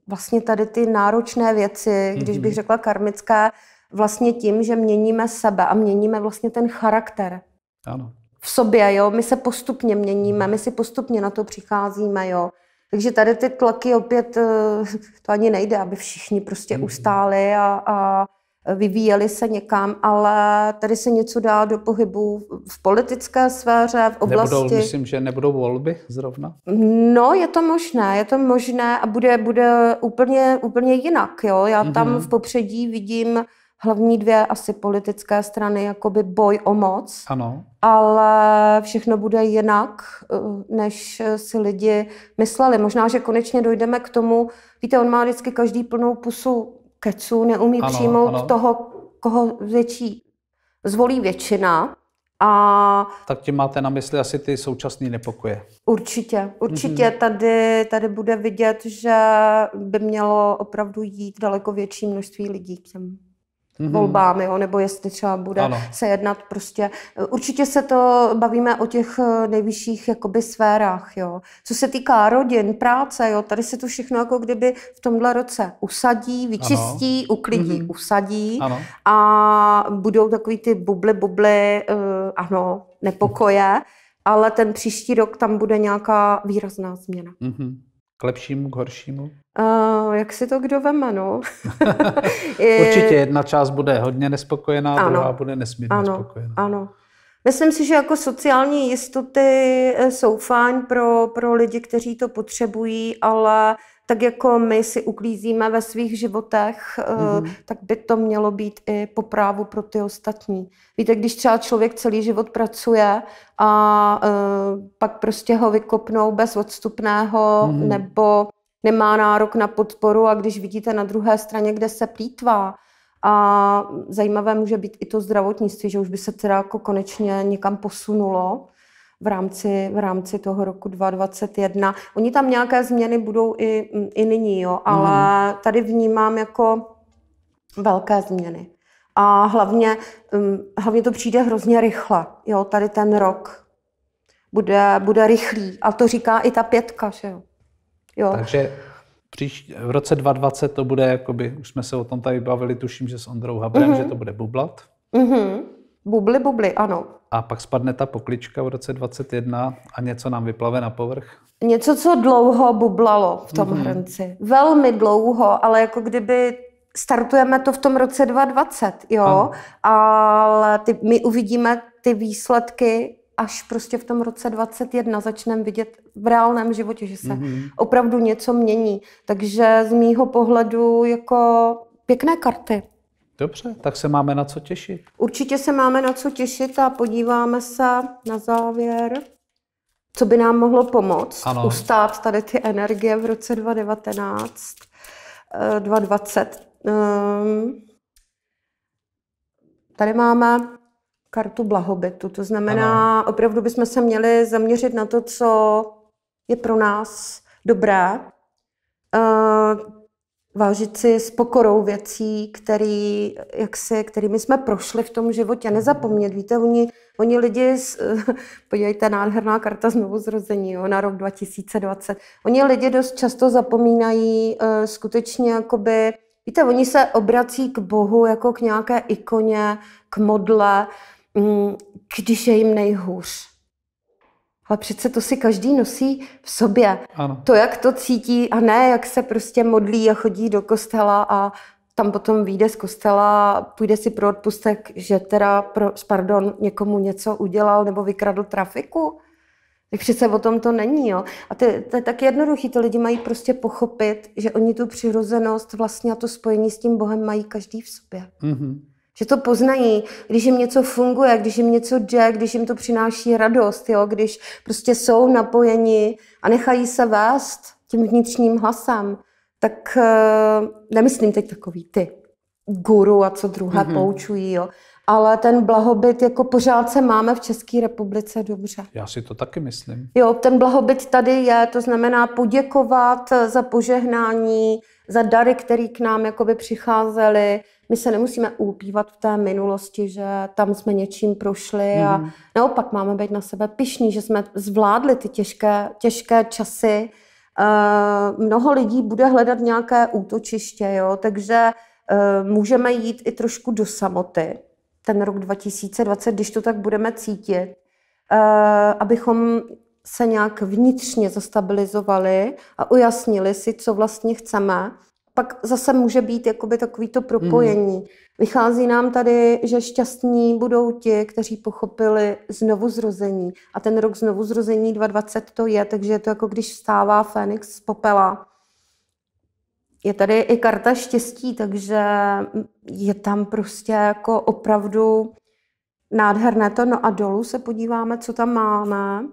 vlastně tady ty náročné věci, když mhm. bych řekla karmické, vlastně tím, že měníme sebe a měníme vlastně ten charakter. Ano. V sobě, jo, my se postupně měníme, my si postupně na to přicházíme, jo. Takže tady ty tlaky opět, eh, to ani nejde, aby všichni prostě mhm. ustáli a, a vyvíjeli se někam, ale tady se něco dá do pohybu v politické sféře, v oblasti... Nebudou, myslím, že nebudou volby zrovna? No, je to možné, je to možné a bude, bude úplně, úplně jinak. Jo? Já mm-hmm. tam v popředí vidím hlavní dvě asi politické strany, jakoby boj o moc. Ano. Ale všechno bude jinak, eh, než si lidi mysleli. Možná, že konečně dojdeme k tomu, víte, on má vždycky každý plnou pusu keců, neumí ano, přijmout ano. toho, koho větší zvolí většina. A... Tak tím máte na mysli asi ty současné nepokoje. Určitě, určitě mm-hmm. tady, tady bude vidět, že by mělo opravdu jít daleko větší množství lidí k těm mm-hmm. volbám, jo? nebo jestli třeba bude ano. se jednat prostě. Určitě se to bavíme o těch eh, nejvyšších jakoby sférách. Jo? Co se týká rodin, práce, jo? tady se to všechno jako kdyby v tomhle roce usadí, vyčistí, ano. uklidí, mm-hmm. usadí ano. a budou takový ty bubly, bubly, uh, ano, nepokoje, ale ten příští rok tam bude nějaká výrazná změna. Mm-hmm. K lepšímu, k horšímu? Uh, jak si to kdo veme, no. <laughs> Určitě jedna část bude hodně nespokojená, ano. druhá bude nesmírně ano. nespokojená. Ano. Myslím si, že jako sociální jistoty eh, jsou fajn pro, pro lidi, kteří to potřebují, ale tak jako my si uklízíme ve svých životech, mm-hmm. tak by to mělo být i po právu pro ty ostatní. Víte, když třeba člověk celý život pracuje a eh, pak prostě ho vykopnou bez odstupného mm-hmm. nebo nemá nárok na podporu a když vidíte na druhé straně, kde se plítvá, a zajímavé může být i to zdravotnictví, že už by se teda jako konečně někam posunulo v rámci, v rámci toho roku 2021. Oni tam nějaké změny budou i, mm, i nyní, jo, ale mm. tady vnímám jako velké změny. A hlavně, mm, hlavně to přijde hrozně rychle, jo, tady ten rok bude, bude rychlý. A to říká i ta pětka, že jo. jo. Takže příš, v roce 2020 to bude, jakoby, už jsme se o tom tady bavili, tuším, že s Ondrou Habrem, mm-hmm. že to bude bublat. Mm-hmm. Bubly, bubly, ano. A pak spadne ta poklička v roce 21 a něco nám vyplave na povrch? Něco, co dlouho bublalo v tom mm-hmm. hrnci. Velmi dlouho, ale jako kdyby startujeme to v tom roce 2020, jo? Ano. Ale ty, my uvidíme ty výsledky až prostě v tom roce 21 začneme vidět v reálném životě, že se mm-hmm. opravdu něco mění. Takže z mýho pohledu jako pěkné karty. Dobře, tak se máme na co těšit. Určitě se máme na co těšit a podíváme se na závěr, co by nám mohlo pomoct ano. ustát tady ty energie v roce 2019, 2020. Eh, ehm, tady máme kartu blahobytu, to znamená, ano. opravdu bychom se měli zaměřit na to, co je pro nás dobré eh, vážit si s pokorou věcí, který, jak si, kterými jsme prošli v tom životě. Mhm. Nezapomnět, víte, oni, oni lidi, z, <laughs> podívejte, nádherná karta znovu zrození jo, na rok 2020, oni lidi dost často zapomínají uh, skutečně jakoby, víte, oni se obrací k Bohu jako k nějaké ikoně, k modle, um, když je jim nejhůř ale přece to si každý nosí v sobě. Ano. To, jak to cítí a ne, jak se prostě modlí a chodí do kostela a tam potom vyjde z kostela, půjde si pro odpustek, že teda, pro, pardon, někomu něco udělal nebo vykradl trafiku. Tak přece o tom to není, jo. A to, to je tak jednoduché, to lidi mají prostě pochopit, že oni tu přirozenost vlastně a to spojení s tím Bohem mají každý v sobě. Mm-hmm. Že to poznají, když jim něco funguje, když jim něco jde, když jim to přináší radost, jo? když prostě jsou napojeni a nechají se vést tím vnitřním hlasem, tak uh, nemyslím teď takový ty guru a co druhé mm-hmm. poučují, jo? ale ten blahobyt, jako pořád se máme v České republice dobře. Já si to taky myslím. Jo, ten blahobyt tady je, to znamená poděkovat za požehnání, za dary, které k nám jakoby přicházely, my se nemusíme úpívat v té minulosti, že tam jsme něčím prošli mm. a mhm. naopak máme být na sebe pišní, že jsme zvládli ty těžké, těžké časy. E, mnoho lidí bude hledat nějaké útočiště, jo? takže e, můžeme jít i trošku do samoty. Ten rok 2020, když to tak budeme cítit, e, abychom se nějak vnitřně zastabilizovali a ujasnili si, co vlastně chceme pak zase může být jakoby takový to propojení. Mm. Vychází nám tady, že šťastní budou ti, kteří pochopili znovu zrození. A ten rok znovu zrození 2020 to je, takže je to jako když vstává Fénix z popela. Je tady i karta štěstí, takže je tam prostě jako opravdu nádherné to. No a dolů se podíváme, co tam máme.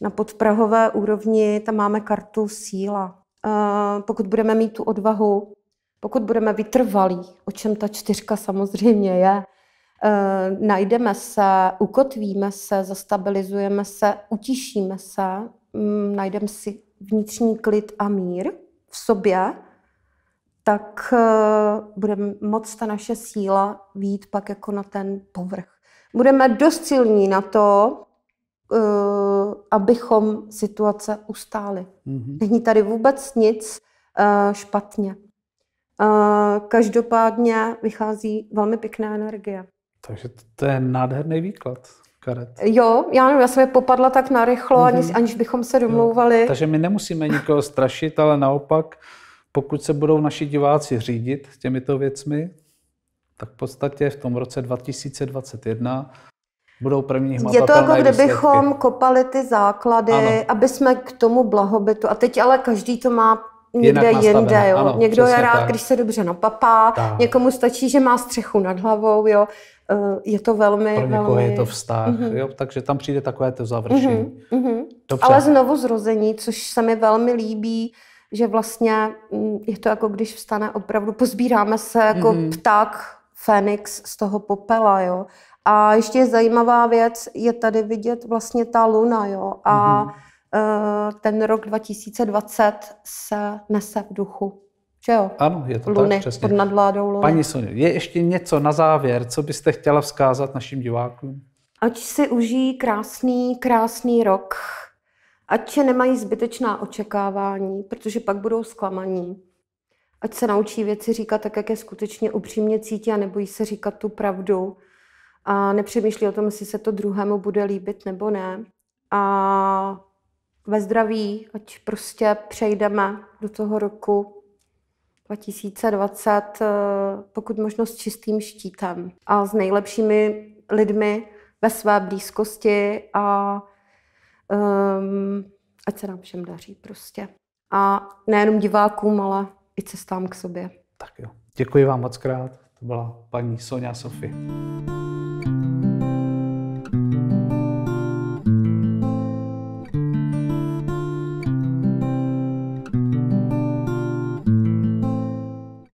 Na podprahové úrovni tam máme kartu síla. Eh, pokud budeme mít tu odvahu, pokud budeme vytrvalí, o čem ta čtyřka samozřejmě je, eh, najdeme se, ukotvíme se, zastabilizujeme se, utišíme se, mm, najdeme si vnitřní klid a mír v sobě, tak eh, bude moc ta naše síla výjít pak jako na ten povrch. Budeme dost silní na to, Eh, abychom situace ustáli. Mm-hmm. Není tady vůbec nic eh, špatně. Eh, každopádně vychází velmi pěkná energie. Takže to je nádherný výklad karet. Jo, já já jsem je popadla tak narychlo, mm-hmm. aniž, aniž bychom se domlouvali. Jo. Takže my nemusíme nikoho strašit, ale naopak, pokud se budou naši diváci řídit těmito věcmi, tak v podstatě v tom roce 2021 budou první Je to jako kdybychom výsledky. kopali ty základy, ano. aby jsme k tomu blahobytu. A teď ale každý to má někde jinde. Jo. Ano, Někdo je rád, tak. když se dobře napapá, tak. někomu stačí, že má střechu nad hlavou. Jo. Eh, je to velmi... Pro někoho velmi... je to vztah, mm-hmm. jo, takže tam přijde takové to završení. Mm-hmm. Ale znovu zrození, což se mi velmi líbí, že vlastně mm, je to jako když vstane opravdu, pozbíráme se jako mm-hmm. pták Fénix z toho popela, jo. A ještě zajímavá věc je tady vidět vlastně ta luna, jo. A mm-hmm. ten rok 2020 se nese v duchu. Že jo? Ano, je to Luny, tak, přesně. pod nadládou Luny. Paní Soně, je ještě něco na závěr, co byste chtěla vzkázat našim divákům? Ať si užijí krásný, krásný rok. Ať nemají zbytečná očekávání, protože pak budou zklamaní. Ať se naučí věci říkat tak, jak je skutečně upřímně cítí a nebojí se říkat tu pravdu a nepřemýšlí o tom, jestli se to druhému bude líbit nebo ne. A ve zdraví, ať prostě přejdeme do toho roku 2020, eh, pokud možno s čistým štítem a s nejlepšími lidmi ve své blízkosti a um, ať se nám všem daří prostě. A nejenom divákům, ale i cestám k sobě. Tak jo. Děkuji vám moc krát. To byla paní Sonja Sofie.